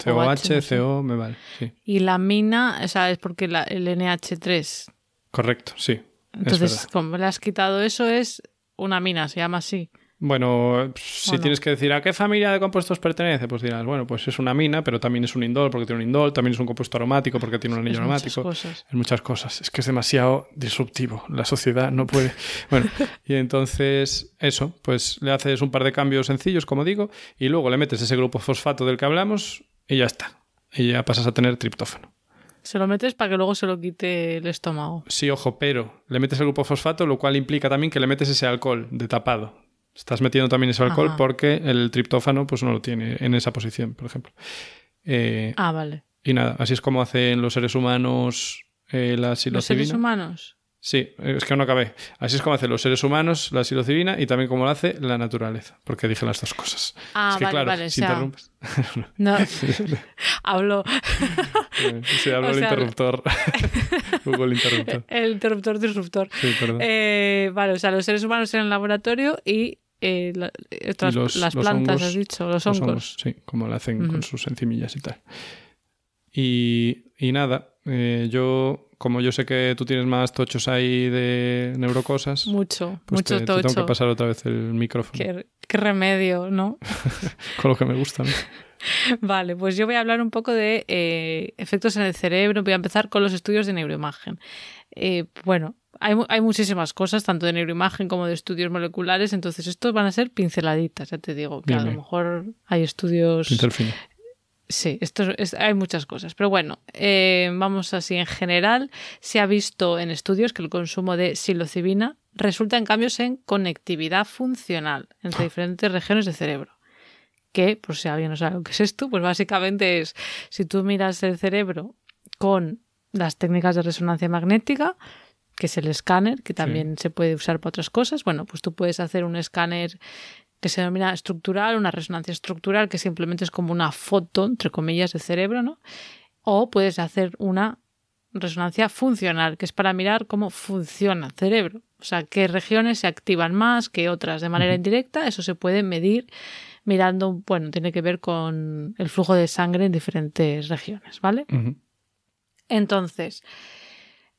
COH, CO, me vale. Sí. Y la mina, o sea, es porque la, el NH3. Correcto, sí. Entonces, como le has quitado eso, es una mina, se llama así. Bueno, si tienes que decir a qué familia de compuestos pertenece, pues dirás, bueno, pues es una mina, pero también es un indol porque tiene un indol, también es un compuesto aromático porque tiene un anillo aromático. Muchas cosas. Es muchas cosas. Es que es demasiado disruptivo. La sociedad no puede. bueno, y entonces, eso, pues le haces un par de cambios sencillos, como digo, y luego le metes ese grupo fosfato del que hablamos y ya está. Y ya pasas a tener triptófano. Se lo metes para que luego se lo quite el estómago. Sí, ojo, pero le metes el grupo fosfato, lo cual implica también que le metes ese alcohol de tapado Estás metiendo también ese alcohol porque el triptófano pues no lo tiene en esa posición, por ejemplo. Eh, ah, vale. Y nada, así es como hacen los seres humanos eh, la silocibina. ¿Los seres humanos? Sí, es que no acabé. Así es como hacen los seres humanos la silocibina y también como lo hace la naturaleza, porque dije las dos cosas. Ah, vale, vale. Si interrumpes. no. hablo. Se hablo el interruptor. Google el interruptor. El interruptor disruptor. Sí, perdón. Eh, vale, o sea, los seres humanos en el laboratorio y eh, eh, las plantas, has dicho, los hongos. sí, como lo hacen con sus encimillas y tal. Y, nada, eh, yo, como yo sé que tú tienes más tochos ahí de neurocosas. Mucho, pues mucho tocho. tengo que pasar otra vez el micrófono. Qué, remedio, ¿no? con lo que me gusta, Vale, pues yo voy a hablar un poco de efectos en el cerebro. Voy a empezar con los estudios de neuroimagen. bueno, hay, hay, muchísimas cosas, tanto de neuroimagen como de estudios moleculares, entonces estos van a ser pinceladitas, ya te digo, que a lo mejor hay estudios... Sí, esto hay muchas cosas, pero bueno, eh, vamos así en general. Se ha visto en estudios que el consumo de psilocibina resulta en cambios en conectividad funcional entre diferentes regiones del cerebro. Que, por si alguien no sabe lo que es esto, pues básicamente es, si tú miras el cerebro con las técnicas de resonancia magnética, que es el escáner, que también se puede usar para otras cosas. Bueno, pues tú puedes hacer un escáner que se denomina estructural, una resonancia estructural, que simplemente es como una foto, entre comillas, de cerebro, ¿no? O puedes hacer una resonancia funcional, que es para mirar cómo funciona el cerebro. O sea, qué regiones se activan más qué otras de manera indirecta. Eso se puede medir mirando, bueno, tiene que ver con el flujo de sangre en diferentes regiones, ¿vale? Entonces,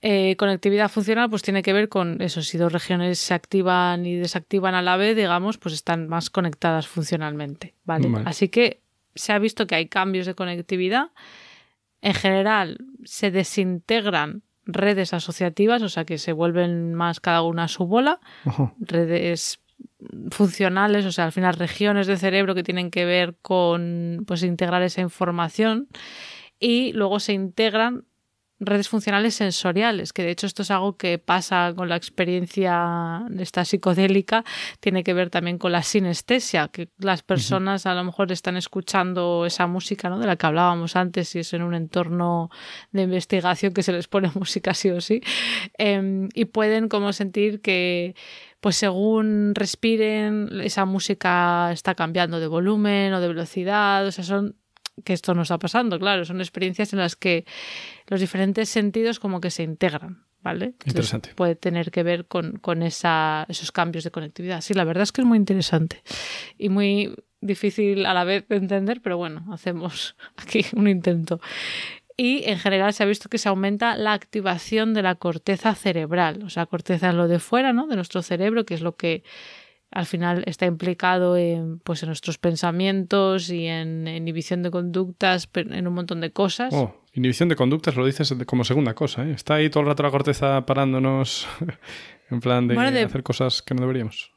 eh, conectividad funcional pues tiene que ver con eso, si dos regiones se activan y desactivan a la vez, digamos, pues están más conectadas funcionalmente, Así que se ha visto que hay cambios de conectividad. En general, se desintegran redes asociativas, o sea que se vuelven más cada una a su bola, redes funcionales, o sea, al final regiones de cerebro que tienen que ver con pues integrar esa información y luego se integran redes funcionales sensoriales, que de hecho esto es algo que pasa con la experiencia de esta psicodélica, tiene que ver también con la sinestesia, que las personas a lo mejor están escuchando esa música ¿no? de la que hablábamos antes y es en un entorno de investigación que se les pone música sí o sí, em, y pueden como sentir que pues según respiren, esa música está cambiando de volumen o de velocidad, o sea, son que esto nos está pasando, claro, son experiencias en las que los diferentes sentidos como que se integran, ¿vale? interesante. Puede tener que ver con, esa, esos cambios de conectividad. Sí, la verdad es que es muy interesante y muy difícil a la vez de entender, pero bueno, hacemos aquí un intento. Y en general se ha visto que se aumenta la activación de la corteza cerebral, o sea, corteza en lo de fuera, ¿no? De nuestro cerebro, que es lo que al final está implicado en, pues, en nuestros pensamientos y en, inhibición de conductas, en un montón de cosas. Oh, inhibición de conductas lo dices como segunda cosa, ¿eh? Está ahí todo el rato la corteza parándonos en plan de hacer cosas que no deberíamos.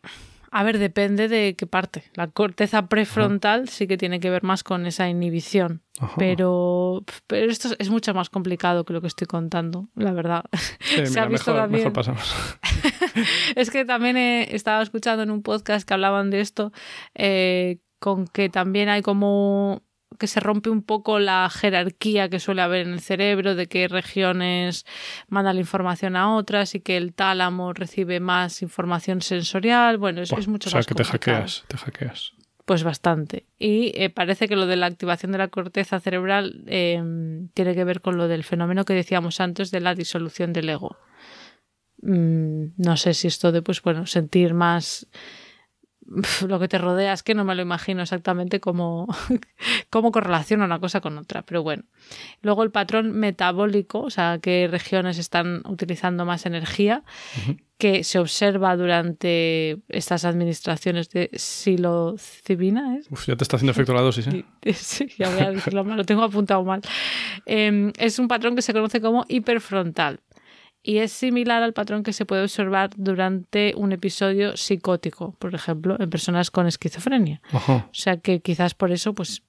A ver, depende de qué parte. La corteza prefrontal sí que tiene que ver más con esa inhibición. Pero, esto es, mucho más complicado que lo que estoy contando, la verdad. mejor, pasamos. es que también he, estaba escuchando en un podcast que hablaban de esto, eh, con que también hay como que se rompe un poco la jerarquía que suele haber en el cerebro, de qué regiones mandan la información a otras y que el tálamo recibe más información sensorial. Bueno, es, es mucho más. O sea, que te hackeas, Pues bastante. Y eh, parece que lo de la activación de la corteza cerebral em, tiene que ver con lo del fenómeno que decíamos antes de la disolución del ego. Mm, no sé si esto de, pues bueno, sentir más lo que te rodea es que no me lo imagino exactamente cómo, cómo correlaciona una cosa con otra, pero bueno. Luego el patrón metabólico, o sea, qué regiones están utilizando más energía, que se observa durante estas administraciones de silocibina. Uf, ya te está haciendo efecto la dosis, ¿eh? sí, ya lo tengo apuntado mal. Em, es un patrón que se conoce como hiperfrontal y es similar al patrón que se puede observar durante un episodio psicótico, por ejemplo, en personas con esquizofrenia. O sea que quizás por eso, pues,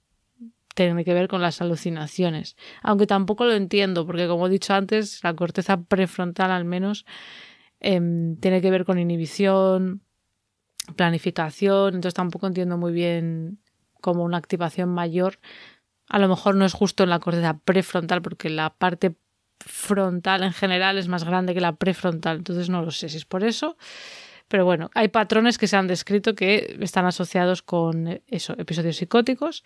tiene que ver con las alucinaciones. Aunque tampoco lo entiendo, porque como he dicho antes, la corteza prefrontal al menos em, tiene que ver con inhibición, planificación, entonces tampoco entiendo muy bien cómo una activación mayor. A lo mejor no es justo en la corteza prefrontal, porque la parte frontal en general es más grande que la prefrontal, entonces no lo sé si es por eso. Pero bueno, hay patrones que se han descrito que están asociados con eh, eso, episodios psicóticos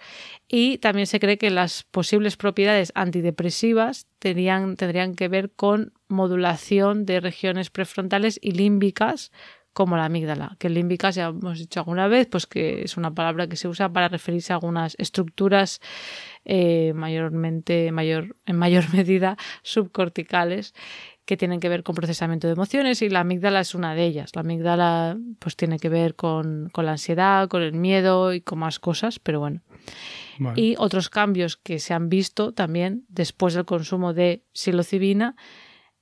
y también se cree que las posibles propiedades antidepresivas tendrían que ver con modulación de regiones prefrontales y límbicas como la amígdala, que límbica ya hemos dicho alguna vez, pues que es una palabra que se usa para referirse a algunas estructuras eh, mayormente, mayor, en mayor medida subcorticales que tienen que ver con procesamiento de emociones y la amígdala es una de ellas. La amígdala pues tiene que ver con, la ansiedad, con el miedo y con más cosas, pero bueno. Y otros cambios que se han visto también después del consumo de psilocibina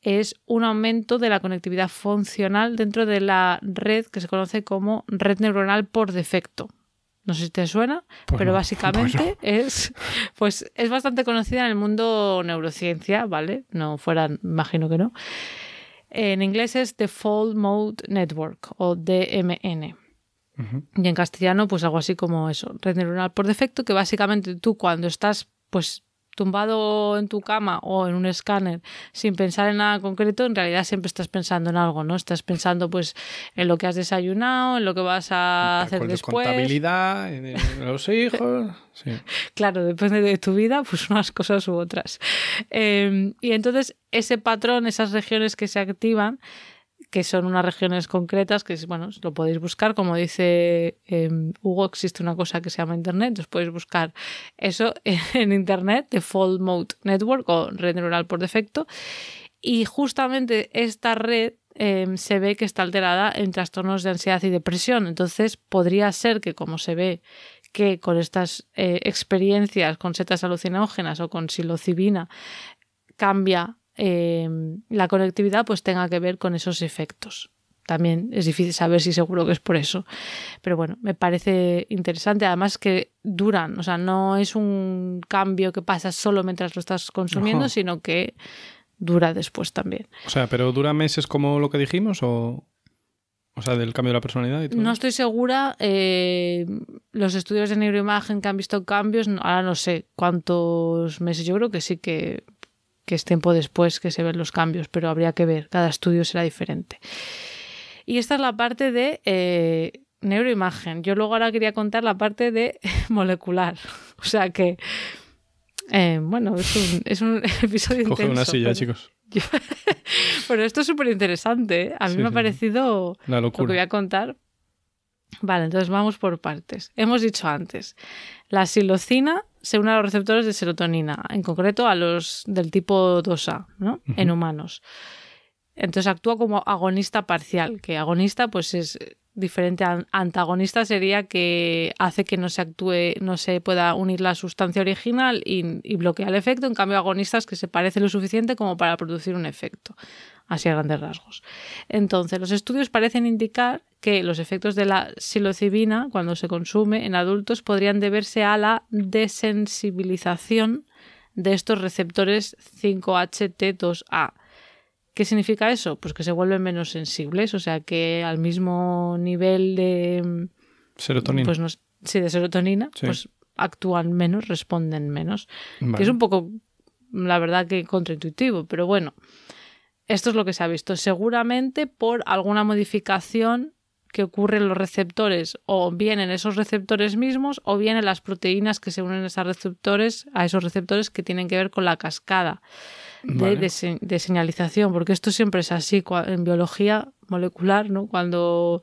es un aumento de la conectividad funcional dentro de la red que se conoce como red neuronal por defecto. No sé si te suena, pues pero básicamente es, pues es bastante conocida en el mundo neurociencia, ¿vale? No fuera, imagino que no. En inglés es Default Mode Network o DMN. Y en castellano, pues algo así como eso, red neuronal por defecto, que básicamente tú cuando estás pues tumbado en tu cama o en un escáner sin pensar en nada concreto, en realidad siempre estás pensando en algo, ¿no? Estás pensando pues en lo que has desayunado, en lo que vas a hacer después. En contabilidad, en, los hijos. Claro, depende de tu vida, pues unas cosas u otras. Em, y entonces ese patrón, esas regiones que se activan, que son unas regiones concretas que, bueno, lo podéis buscar. Como dice em, Hugo, existe una cosa que se llama Internet. Os podéis buscar eso en Internet, Default Mode Network o red neural por defecto. Y justamente esta red em, se ve que está alterada en trastornos de ansiedad y depresión. Entonces, podría ser que, como se ve que con estas eh, experiencias con setas alucinógenas o con psilocibina cambia Em, la conectividad pues tenga que ver con esos efectos. También es difícil saber si seguro que es por eso. Pero bueno, me parece interesante. Además que duran, o sea, no es un cambio que pasa solo mientras lo estás consumiendo, sino que dura después también. O sea, pero dura meses como lo que dijimos o... O sea, del cambio de la personalidad. no estoy segura. Eh, los estudios de neuroimagen que han visto cambios, ahora no sé cuántos meses. Yo creo que sí que que es tiempo después que se ven los cambios, pero habría que ver, cada estudio será diferente. Y esta es la parte de eh, neuroimagen. Yo luego ahora quería contar la parte de molecular. O sea que, eh, bueno, es un, es un episodio Coge una silla, chicos. Pero esto es súper interesante. ¿eh? A mí me ha parecido lo que voy a contar. Vale, entonces vamos por partes. Hemos dicho antes la silocina se une a los receptores de serotonina, en concreto a los del tipo 2A, En humanos. Entonces actúa como agonista parcial, que agonista pues es diferente a antagonista sería que hace que no se actúe, no se pueda unir la sustancia original y, y bloquea el efecto, en cambio agonistas que se parecen lo suficiente como para producir un efecto así a grandes rasgos. Entonces, los estudios parecen indicar que los efectos de la psilocibina cuando se consume en adultos podrían deberse a la desensibilización de estos receptores 5HT2A. ¿Qué significa eso? Pues que se vuelven menos sensibles, o sea que al mismo nivel de mm, serotonina, pues no, de serotonina, pues actúan menos, responden menos. es un poco, la verdad, que contraintuitivo, pero bueno. Esto es lo que se ha visto, seguramente por alguna modificación que ocurre en los receptores, o bien en esos receptores mismos, o bien en las proteínas que se unen a esos receptores, a esos receptores que tienen que ver con la cascada de, de, señalización, porque esto siempre es así en biología molecular, ¿no? Cuando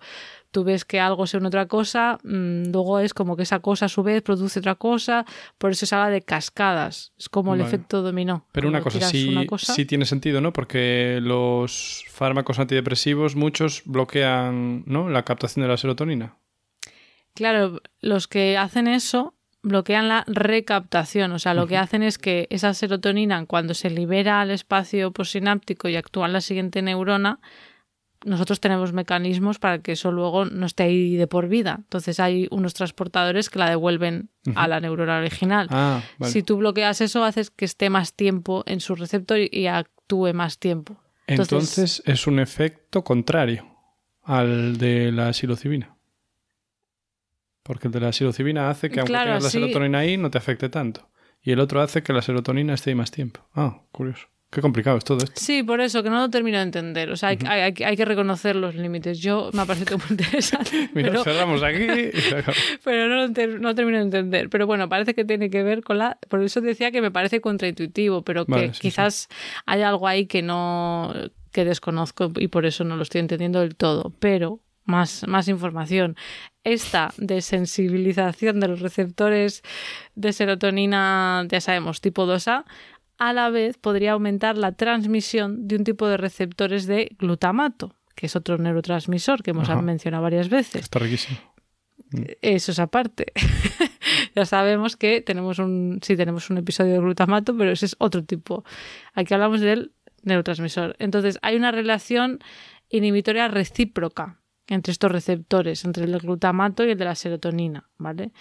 tú ves que algo es una otra cosa, mm, luego es como que esa cosa a su vez produce otra cosa, por eso se habla de cascadas, es como el efecto dominó. Pero una cosa, sí, sí, tiene sentido, ¿no? Porque los fármacos antidepresivos, muchos bloquean ¿no? la captación de la serotonina. Claro, los que hacen eso bloquean la recaptación, o sea, lo que hacen es que esa serotonina, cuando se libera al espacio posináptico y actúa en la siguiente neurona, nosotros tenemos mecanismos para que eso luego no esté ahí de por vida. Entonces hay unos transportadores que la devuelven a la neurona original. Ah, si tú bloqueas eso, haces que esté más tiempo en su receptor y actúe más tiempo. Entonces, es un efecto contrario al de la silocibina. Porque el de la silocibina hace que aunque tengas la serotonina ahí, no te afecte tanto. Y el otro hace que la serotonina esté ahí más tiempo. Ah, curioso. Qué complicado es todo esto. Sí, por eso, que no lo termino de entender. O sea, hay, que reconocer los límites. Yo me parece parecido muy interesante. Mira, cerramos aquí. pero no, lo termino de entender. Pero bueno, parece que tiene que ver con la. Por eso decía que me parece contraintuitivo, pero que quizás hay algo ahí que no que desconozco y por eso no lo estoy entendiendo del todo. Pero más, más información. Esta desensibilización de los receptores de serotonina, ya sabemos, tipo 2A, a la vez podría aumentar la transmisión de un tipo de receptores de glutamato, que es otro neurotransmisor que hemos mencionado varias veces. Está riquísimo. Mm. Eso es aparte. ya sabemos que tenemos un, sí tenemos un episodio de glutamato, pero ese es otro tipo. Aquí hablamos del neurotransmisor. Entonces, hay una relación inhibitoria recíproca entre estos receptores, entre el glutamato y el de la serotonina, ¿vale?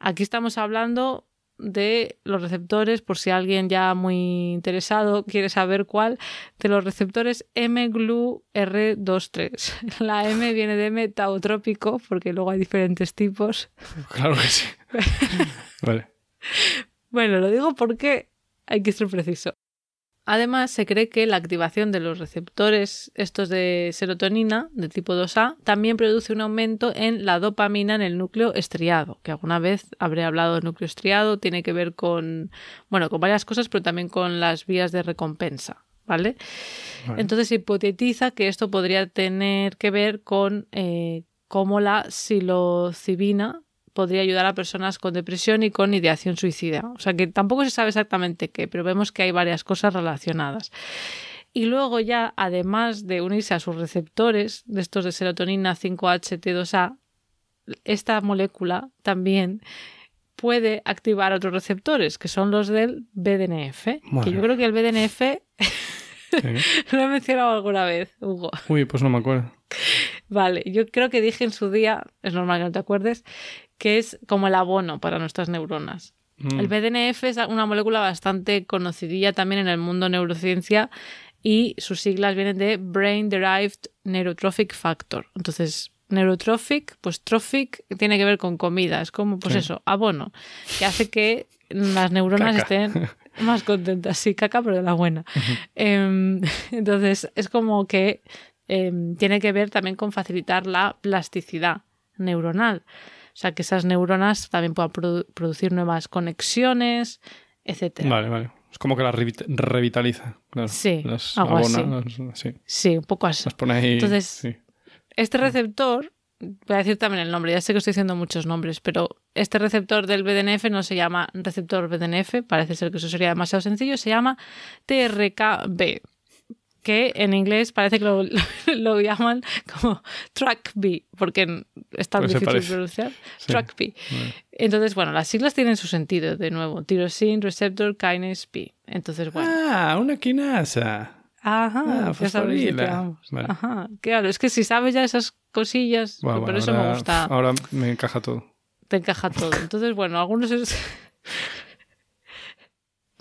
Aquí estamos hablando de los receptores, por si alguien ya muy interesado quiere saber cuál, de los receptores MGLU-R23. La M viene de M porque luego hay diferentes tipos. Claro que sí. vale. Bueno, lo digo porque hay que ser preciso. Además, se cree que la activación de los receptores estos de serotonina de tipo 2A también produce un aumento en la dopamina en el núcleo estriado, que alguna vez habré hablado del núcleo estriado, tiene que ver con, bueno, con varias cosas, pero también con las vías de recompensa. ¿Vale? entonces Entonces hipotetiza que esto podría tener que ver con eh, cómo la silocibina podría ayudar a personas con depresión y con ideación suicida. O sea que tampoco se sabe exactamente qué, pero vemos que hay varias cosas relacionadas. Y luego ya, además de unirse a sus receptores, de estos de serotonina 5HT2A, esta molécula también puede activar otros receptores, que son los del BDNF. Que yo creo que el BDNF lo he mencionado alguna vez, Hugo. Uy, pues no me acuerdo. Vale, yo creo que dije en su día, es normal que no te acuerdes, que es como el abono para nuestras neuronas. Mm. El BDNF es una molécula bastante conocidilla también en el mundo neurociencia y sus siglas vienen de Brain Derived Neurotrophic Factor. Entonces, neurotrophic, pues trophic tiene que ver con comida, es como pues eso, abono, que hace que las neuronas estén más contentas, sí, caca, pero de la buena. Em, entonces, es como que em, tiene que ver también con facilitar la plasticidad neuronal. O sea, que esas neuronas también puedan producir nuevas conexiones, etc. Vale, vale. Es como que las revitaliza. Claro. Sí, las algo sí. un poco así. pone ahí, Entonces, este receptor, voy a decir también el nombre, ya sé que estoy diciendo muchos nombres, pero este receptor del BDNF no se llama receptor BDNF, parece ser que eso sería demasiado sencillo, se llama TRKB, que en inglés parece que lo, llaman como track B, porque es tan pues difícil de pronunciar. Entonces, bueno, las siglas tienen su sentido, de nuevo. Tyrosine Receptor Kinase B. Entonces, bueno. Ah, una quinasa. Ajá, ah, ya Ajá, claro, es que si sabes ya esas cosillas, por eso ahora, me gusta. Ahora me encaja todo. Te encaja todo. Entonces, bueno, algunos... no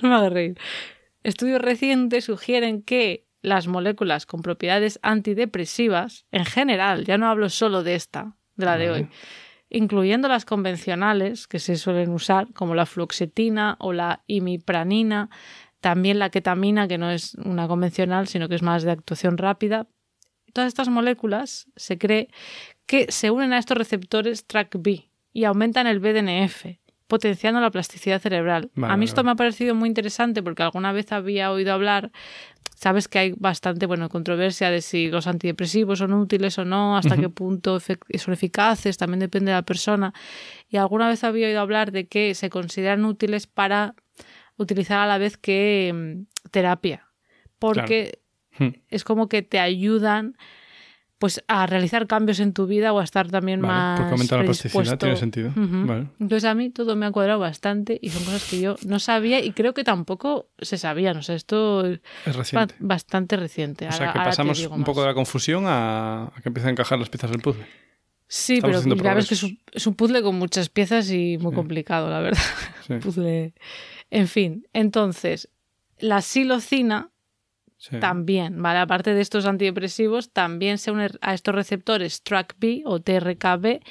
me hagas reír. Estudios recientes sugieren que las moléculas con propiedades antidepresivas, en general, ya no hablo solo de esta, de la de hoy, incluyendo las convencionales que se suelen usar, como la fluoxetina o la imipranina, también la ketamina, que no es una convencional, sino que es más de actuación rápida. Todas estas moléculas se cree que se unen a estos receptores track b y aumentan el BDNF, potenciando la plasticidad cerebral. a mí esto me ha parecido muy interesante porque alguna vez había oído hablar, sabes que hay bastante, bueno, controversia de si los antidepresivos son útiles o no, hasta qué punto son eficaces, también depende de la persona. Y alguna vez había oído hablar de que se consideran útiles para utilizar a la vez que mm, terapia, porque hmm. es como que te ayudan pues a realizar cambios en tu vida o a estar también más. Porque la plasticidad, tiene sentido. Entonces a mí todo me ha cuadrado bastante y son cosas que yo no sabía y creo que tampoco se sabía. No sea esto es bastante reciente. O sea, que pasamos un poco de la confusión a, que empieza a encajar las piezas del puzzle. Sí, pero ves que es un, puzzle con muchas piezas y muy complicado, la verdad. En fin, entonces, la silocina también, ¿vale? Aparte de estos antidepresivos, también se unen a estos receptores B o TRKB,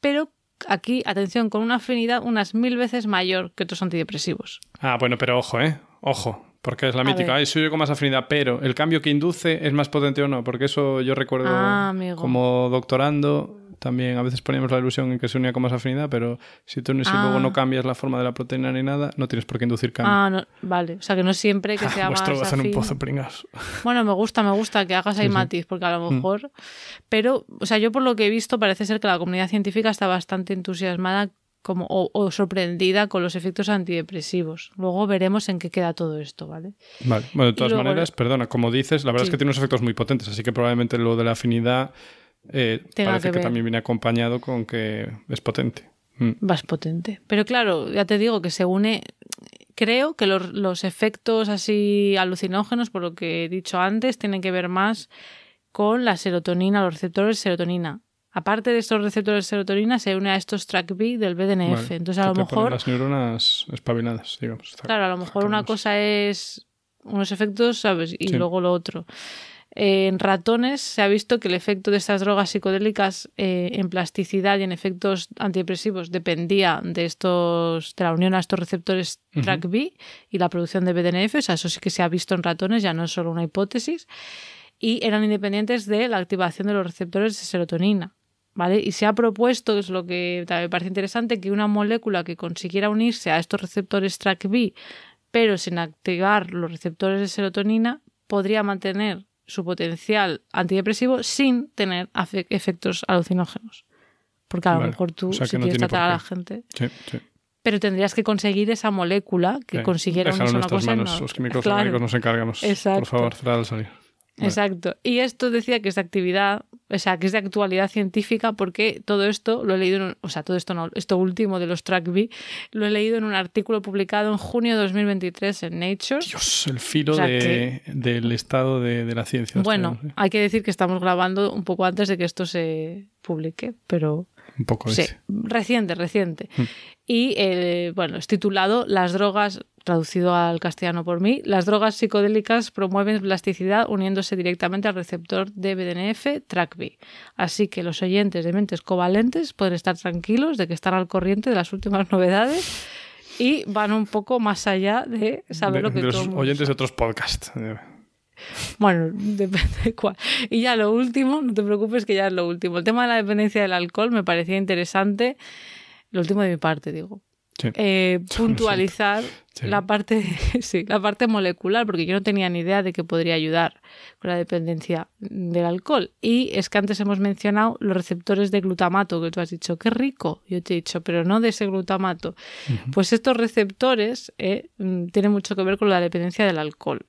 pero aquí, atención, con una afinidad unas mil veces mayor que otros antidepresivos. Ah, bueno, pero ojo, ¿eh? Ojo, porque es la mítica. Ay, soy yo con más afinidad, pero el cambio que induce es más potente o no, porque eso yo recuerdo ah, como doctorando también a veces ponemos la ilusión en que se unía con más afinidad, pero si tú luego no ah. cambias la forma de la proteína ni nada, no tienes por qué inducir cambio. Ah, vale. O sea, que no siempre que ah, sea más un pozo Bueno, me gusta, me gusta que hagas ahí matiz, porque a lo mm. mejor... Pero, o sea, yo por lo que he visto parece ser que la comunidad científica está bastante entusiasmada como, o, sorprendida con los efectos antidepresivos. Luego veremos en qué queda todo esto, ¿vale? Vale, bueno, de todas maneras, perdona, como dices, la verdad es que tiene unos efectos muy potentes, así que probablemente lo de la afinidad eh, parece que, también viene acompañado con que es potente. Mm. Vas potente. Pero claro, ya te digo que se une, creo que los, efectos así alucinógenos, por lo que he dicho antes, tienen que ver más con la serotonina, los receptores de serotonina. Aparte de estos receptores de serotonina, se une a estos track B del BDNF. Entonces, a lo mejor. Las neuronas espabiladas, digamos. Claro, a lo mejor una cosa es unos efectos, ¿sabes? Y luego lo otro en ratones se ha visto que el efecto de estas drogas psicodélicas eh, en plasticidad y en efectos antidepresivos dependía de estos de la unión a estos receptores uh y la producción de BDNF, o sea, eso sí que se ha visto en ratones, ya no es solo una hipótesis, y eran independientes de la activación de los receptores de serotonina. ¿Vale? Y se ha propuesto, que es lo que me parece interesante, que una molécula que consiguiera unirse a estos receptores TrkB pero sin activar los receptores de serotonina, podría mantener su potencial antidepresivo sin tener efectos alucinógenos. Porque a lo mejor tú, si quieres tratar a la gente. Sí, sí. Pero tendrías que conseguir esa molécula que sí. consiguiera una cosa. no... Los químicos nos encargamos. Exacto. Por favor, cerrar al salir. Exacto. Y esto decía que es de actividad, o sea, que es de actualidad científica porque todo esto lo he leído, en, o sea, todo esto esto último de los Track B, lo he leído en un artículo publicado en junio de 2023 en Nature. Dios, el filo del estado de, la ciencia. Bueno, hay que decir que estamos grabando un poco antes de que esto se, publiqué, pero... Un poco reciente, reciente. Mm. Y eh, bueno, es titulado Las drogas, traducido al castellano por mí, las drogas psicodélicas promueven plasticidad uniéndose directamente al receptor de BDNF TRACB. Así que los oyentes de mentes covalentes pueden estar tranquilos de que están al corriente de las últimas novedades y van un poco más allá de saber lo que de los oyentes de otros podcasts. Bueno, depende de cuál. Y ya lo último, no te preocupes que ya es lo último. El tema de la dependencia del alcohol me parecía interesante. Lo último de mi parte, digo. Eh, puntualizar la parte sí, la parte molecular porque yo no tenía ni idea de que podría ayudar con la dependencia del alcohol y es que antes hemos mencionado los receptores de glutamato que tú has dicho qué rico yo te he dicho pero no de ese glutamato pues estos receptores eh, mm, tienen mucho que ver con la dependencia del alcohol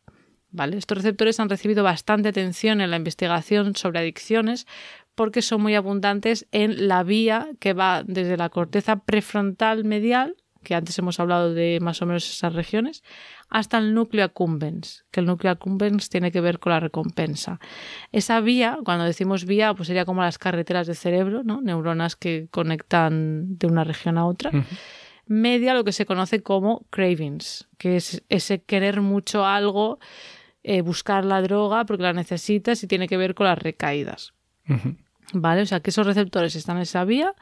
estos receptores han recibido bastante atención en la investigación sobre adicciones porque son muy abundantes en la vía que va desde la corteza prefrontal medial, que antes hemos hablado de más o menos esas regiones, hasta el núcleo accumbens, que el núcleo accumbens tiene que ver con la recompensa. Esa vía, cuando decimos vía, pues sería como las carreteras del cerebro, Neuronas que conectan de una región a otra. Media lo que se conoce como cravings, que es ese querer mucho algo eh, buscar la droga porque la necesitas y tiene que ver con las recaídas. ¿Vale? O sea, que esos receptores están en esa vía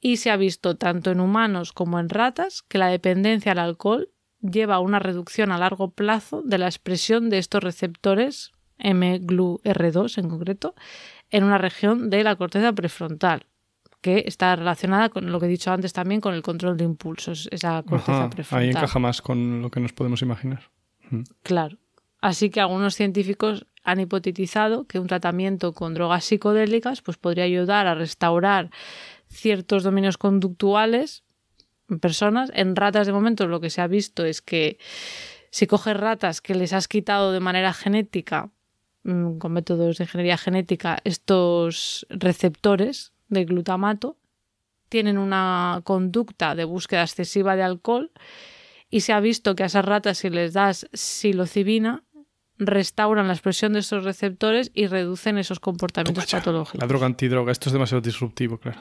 y se ha visto tanto en humanos como en ratas que la dependencia al alcohol lleva a una reducción a largo plazo de la expresión de estos receptores r 2 en concreto en una región de la corteza prefrontal que está relacionada con lo que he dicho antes también con el control de impulsos, esa corteza prefrontal. Ahí encaja más con lo que nos podemos imaginar. Claro. Así que algunos científicos han hipotetizado que un tratamiento con drogas psicodélicas pues, podría ayudar a restaurar ciertos dominios conductuales en personas. En ratas de momento lo que se ha visto es que si coges ratas que les has quitado de manera genética, mm, con métodos de ingeniería genética, estos receptores de glutamato, tienen una conducta de búsqueda excesiva de alcohol y se ha visto que a esas ratas si les das silocibina restauran la expresión de esos receptores y reducen esos comportamientos patológicos. La droga antidroga, esto es demasiado disruptivo, claro.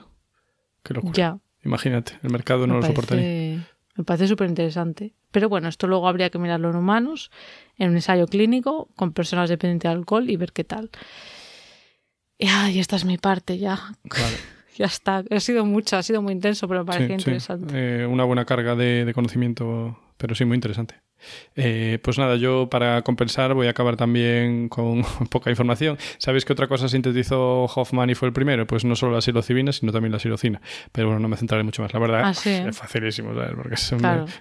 que locura. Imagínate, el mercado no lo soportaría Me parece súper interesante. Pero bueno, esto luego habría que mirarlo en humanos, en un ensayo clínico, con personas dependientes de alcohol y ver qué tal. Y, ay, esta es mi parte ya. ya está. Ha sido mucho, ha sido muy intenso, pero me parecía interesante. Eh, una buena carga de conocimiento, pero sí muy interesante. Eh, pues nada, yo para compensar voy a acabar también con poca información. ¿Sabéis que otra cosa sintetizó Hoffman y fue el primero? Pues no solo la silocibina sino también la silocina. Pero bueno, no me centraré mucho más. La verdad, ah, es facilísimo, ¿sabes? Porque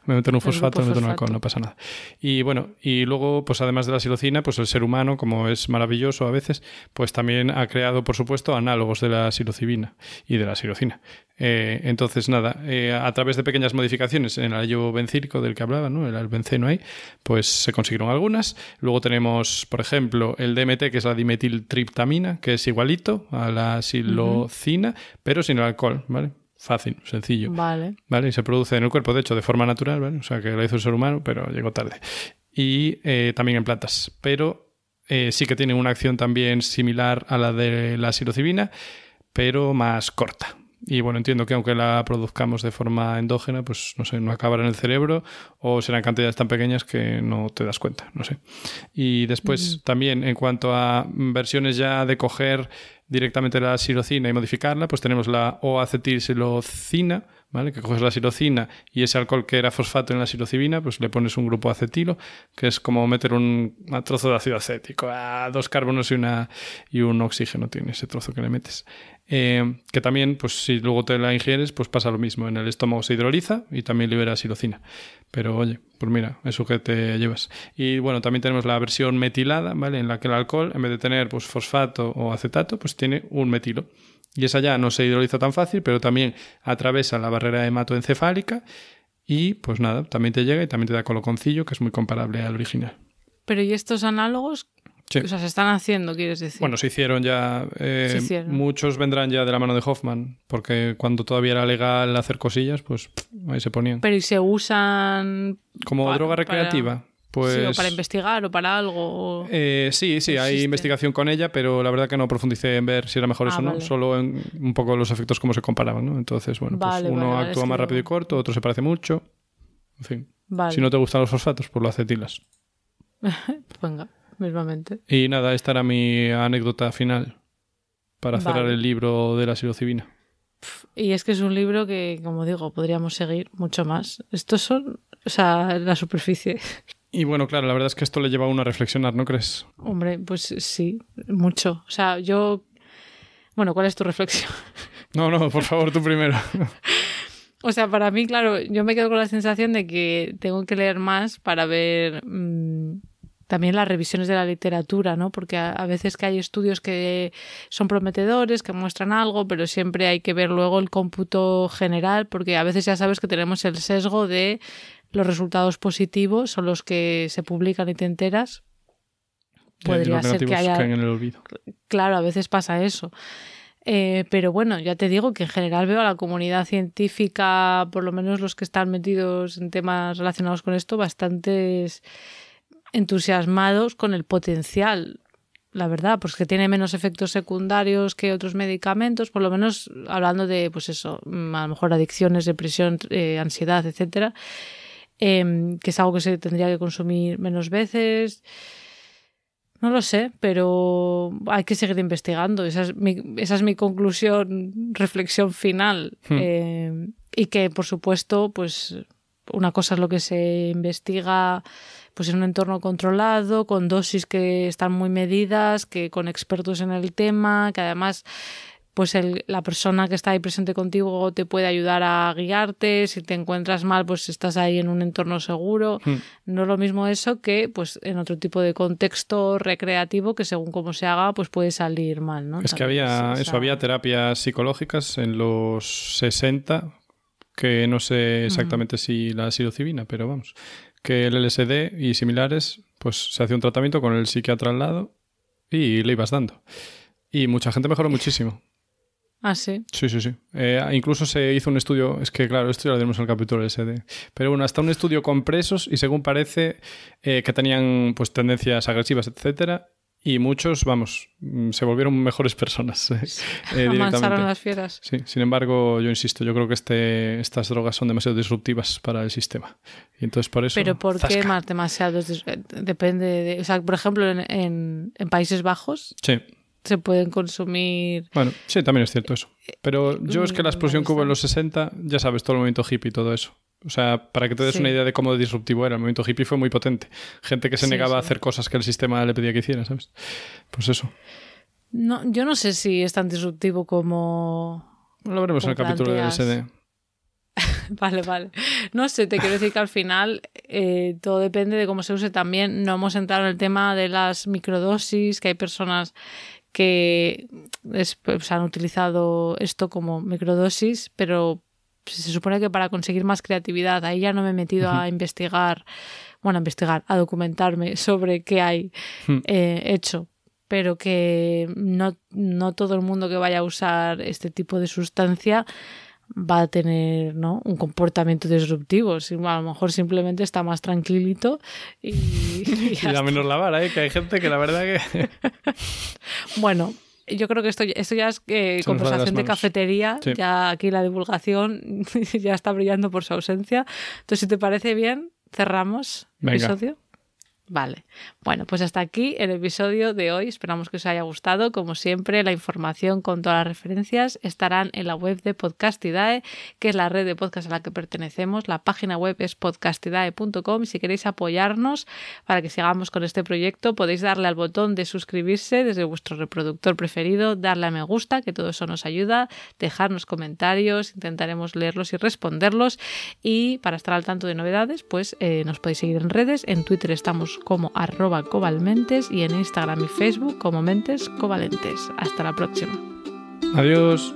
me, meto en un fosfato, me un alcohol, no pasa nada. Y bueno, y luego, pues además de la silocina, pues el ser humano, como es maravilloso a veces, pues también ha creado, por supuesto, análogos de la silocibina y de la silocina. Eh, entonces, nada, eh, a través de pequeñas modificaciones en el ayo bencílico del que hablaba, ¿no? El benceno pues se consiguieron algunas. Luego tenemos, por ejemplo, el DMT, que es la dimetiltriptamina, que es igualito a la silocina, pero sin el alcohol, ¿vale? Fácil, sencillo. Vale. Vale, y se produce en el cuerpo, de hecho, de forma natural, ¿vale? O sea, que lo hizo el ser humano, pero llegó tarde. Y eh, también en plantas, pero eh, sí que tiene una acción también similar a la de la psilocibina, pero más corta, y bueno, entiendo que aunque la produzcamos de forma endógena, pues no sé, no acabará en el cerebro o serán cantidades tan pequeñas que no te das cuenta, no sé. Y después también en cuanto a versiones ya de coger directamente la sirocina y modificarla, pues tenemos la O-acetilsilocina, ¿vale? Que coges la sirocina y ese alcohol que era fosfato en la sirocibina, pues le pones un grupo acetilo, que es como meter un, trozo de ácido acético, ah, dos carbonos y, una, y un oxígeno tiene ese trozo que le metes. Eh, que también, pues si luego te la ingieres, pues pasa lo mismo. En el estómago se hidroliza y también libera sirocina. Pero oye, pues mira, eso que te llevas. Y bueno, también tenemos la versión metilada, ¿vale? En la que el alcohol, en vez de tener pues, fosfato o acetato, pues tiene un metilo. Y esa ya no se hidroliza tan fácil, pero también atraviesa la barrera hematoencefálica y pues nada, también te llega y también te da coloconcillo, que es muy comparable al original. Pero ¿y estos análogos o sea, se están haciendo, quieres decir. Bueno, se hicieron ya. Eh, muchos vendrán ya de la mano de Hoffman, porque cuando todavía era legal hacer cosillas, pues ahí se ponían. Pero ¿y se usan. Como droga recreativa? Para... Pues, sí, o pues para investigar o para algo. Eh, sí, sí, hay investigación con ella, pero la verdad que no profundicé en ver si era mejor ah, eso o no, solo en un poco los efectos como se comparaban, ¿no? Entonces, bueno, pues uno actúa más rápido y corto, otro se parece mucho. En fin. Si no te gustan los fosfatos, pues lo acetilas. Venga mismamente. Y nada, esta era mi anécdota final para cerrar el libro de la silocibina. Y es que es un libro que, como digo, podríamos seguir mucho más. Estos son, o sea, la superficie. Y bueno, claro, la verdad es que esto le lleva a uno a reflexionar, ¿no crees? Hombre, pues sí, mucho. O sea, yo... Bueno, ¿cuál es tu reflexión? No, no, por favor, tú primero. o sea, para mí, claro, yo me quedo con la sensación de que tengo que leer más para ver... Mm, también las revisiones de la literatura, ¿no? Porque a, veces que hay estudios que son prometedores, que muestran algo, pero siempre hay que ver luego el cómputo general, porque a veces ya sabes que tenemos el sesgo de los resultados positivos son los que se publican y te enteras. Podría ser que haya... Claro, a veces pasa eso. Eh, pero bueno, ya te digo que en general veo a la comunidad científica, por lo menos los que están metidos en temas relacionados con esto, bastantes entusiasmados con el potencial, la verdad, porque pues tiene menos efectos secundarios que otros medicamentos, por lo menos hablando de, pues eso, mm, a lo mejor adicciones, depresión, eh, ansiedad, etcétera, em, que es algo que se tendría que consumir menos veces. No lo sé, pero hay que seguir investigando. Esa es mi, conclusión, reflexión final. Hmm. Em, y que, por supuesto, pues una cosa es lo que se investiga pues en un entorno controlado, con dosis que están muy medidas, que con expertos en el tema, que además pues la persona que está ahí presente contigo te puede ayudar a guiarte, si te encuentras mal, pues estás ahí en un entorno seguro. Hmm. No es lo mismo eso que pues en otro tipo de contexto recreativo que según cómo se haga, pues puede salir mal, ¿no? Es que había pues, eso, había terapias psicológicas en los 60 que no sé exactamente si la psilocibina, pero vamos, que el LSD y similares, pues se hacía un tratamiento con el psiquiatra al lado y le ibas dando. Y mucha gente mejoró muchísimo. Ah, sí. Sí, sí, sí. Eh, incluso se hizo un estudio, es que claro, esto ya lo tenemos en el capítulo LSD. pero bueno, hasta un estudio con presos y según parece eh, que tenían pues tendencias agresivas, etcétera, y muchos, vamos, mm, se volvieron mejores personas. Eh, eh las fieras. Sí, sin embargo, yo insisto, yo creo que este, estas drogas son demasiado disruptivas para el sistema. Y entonces por eso... Pero ¿por qué más demasiado? Eh, depende de... O sea, por ejemplo, en, Países Bajos... Sí. Se pueden consumir. Bueno, sí, también es cierto eso. Pero yo es que la mm, explosión que hubo en los 60, ya sabes, todo el movimiento hippie y todo eso. O sea, para que te des una idea de cómo disruptivo era, el movimiento hippie fue muy potente. Gente que se negaba a hacer cosas que el sistema le pedía que hiciera, ¿sabes? Pues eso. yo no sé si es tan disruptivo como. Lo veremos en el capítulo del SD. vale, vale. No sé, te quiero decir que al final eh, todo depende de cómo se use también. No hemos entrado en el tema de las microdosis, que hay personas que pues, han utilizado esto como microdosis, pero pues, se supone que para conseguir más creatividad. Ahí ya no me he metido a investigar, bueno, a investigar, a documentarme sobre qué hay eh, hecho, pero que no, no todo el mundo que vaya a usar este tipo de sustancia va a tener un comportamiento disruptivo. A lo mejor simplemente está más tranquilito y... Y, menos la vara, ¿eh? que hay gente que la verdad que... bueno, yo creo que esto, esto ya es eh, conversación de, cafetería, ya aquí la divulgación ya está brillando por su ausencia. Entonces, si te parece bien, cerramos el episodio. Vale. Bueno, pues hasta aquí el episodio de hoy. Esperamos que os haya gustado. Como siempre, la información con todas las referencias estarán en la web de Podcastidae, que es la red de podcast a la que pertenecemos. La página web es podcastidae.com. Si queréis apoyarnos para que sigamos con este proyecto, podéis darle al botón de suscribirse desde vuestro reproductor preferido, darle a me gusta, que todo eso nos ayuda, dejarnos comentarios, intentaremos leerlos y responderlos. Y para estar al tanto de novedades, pues eh, nos podéis seguir en redes. En Twitter estamos como arroba cobalmentes y en Instagram y Facebook como mentes covalentes. Hasta la próxima. Adiós.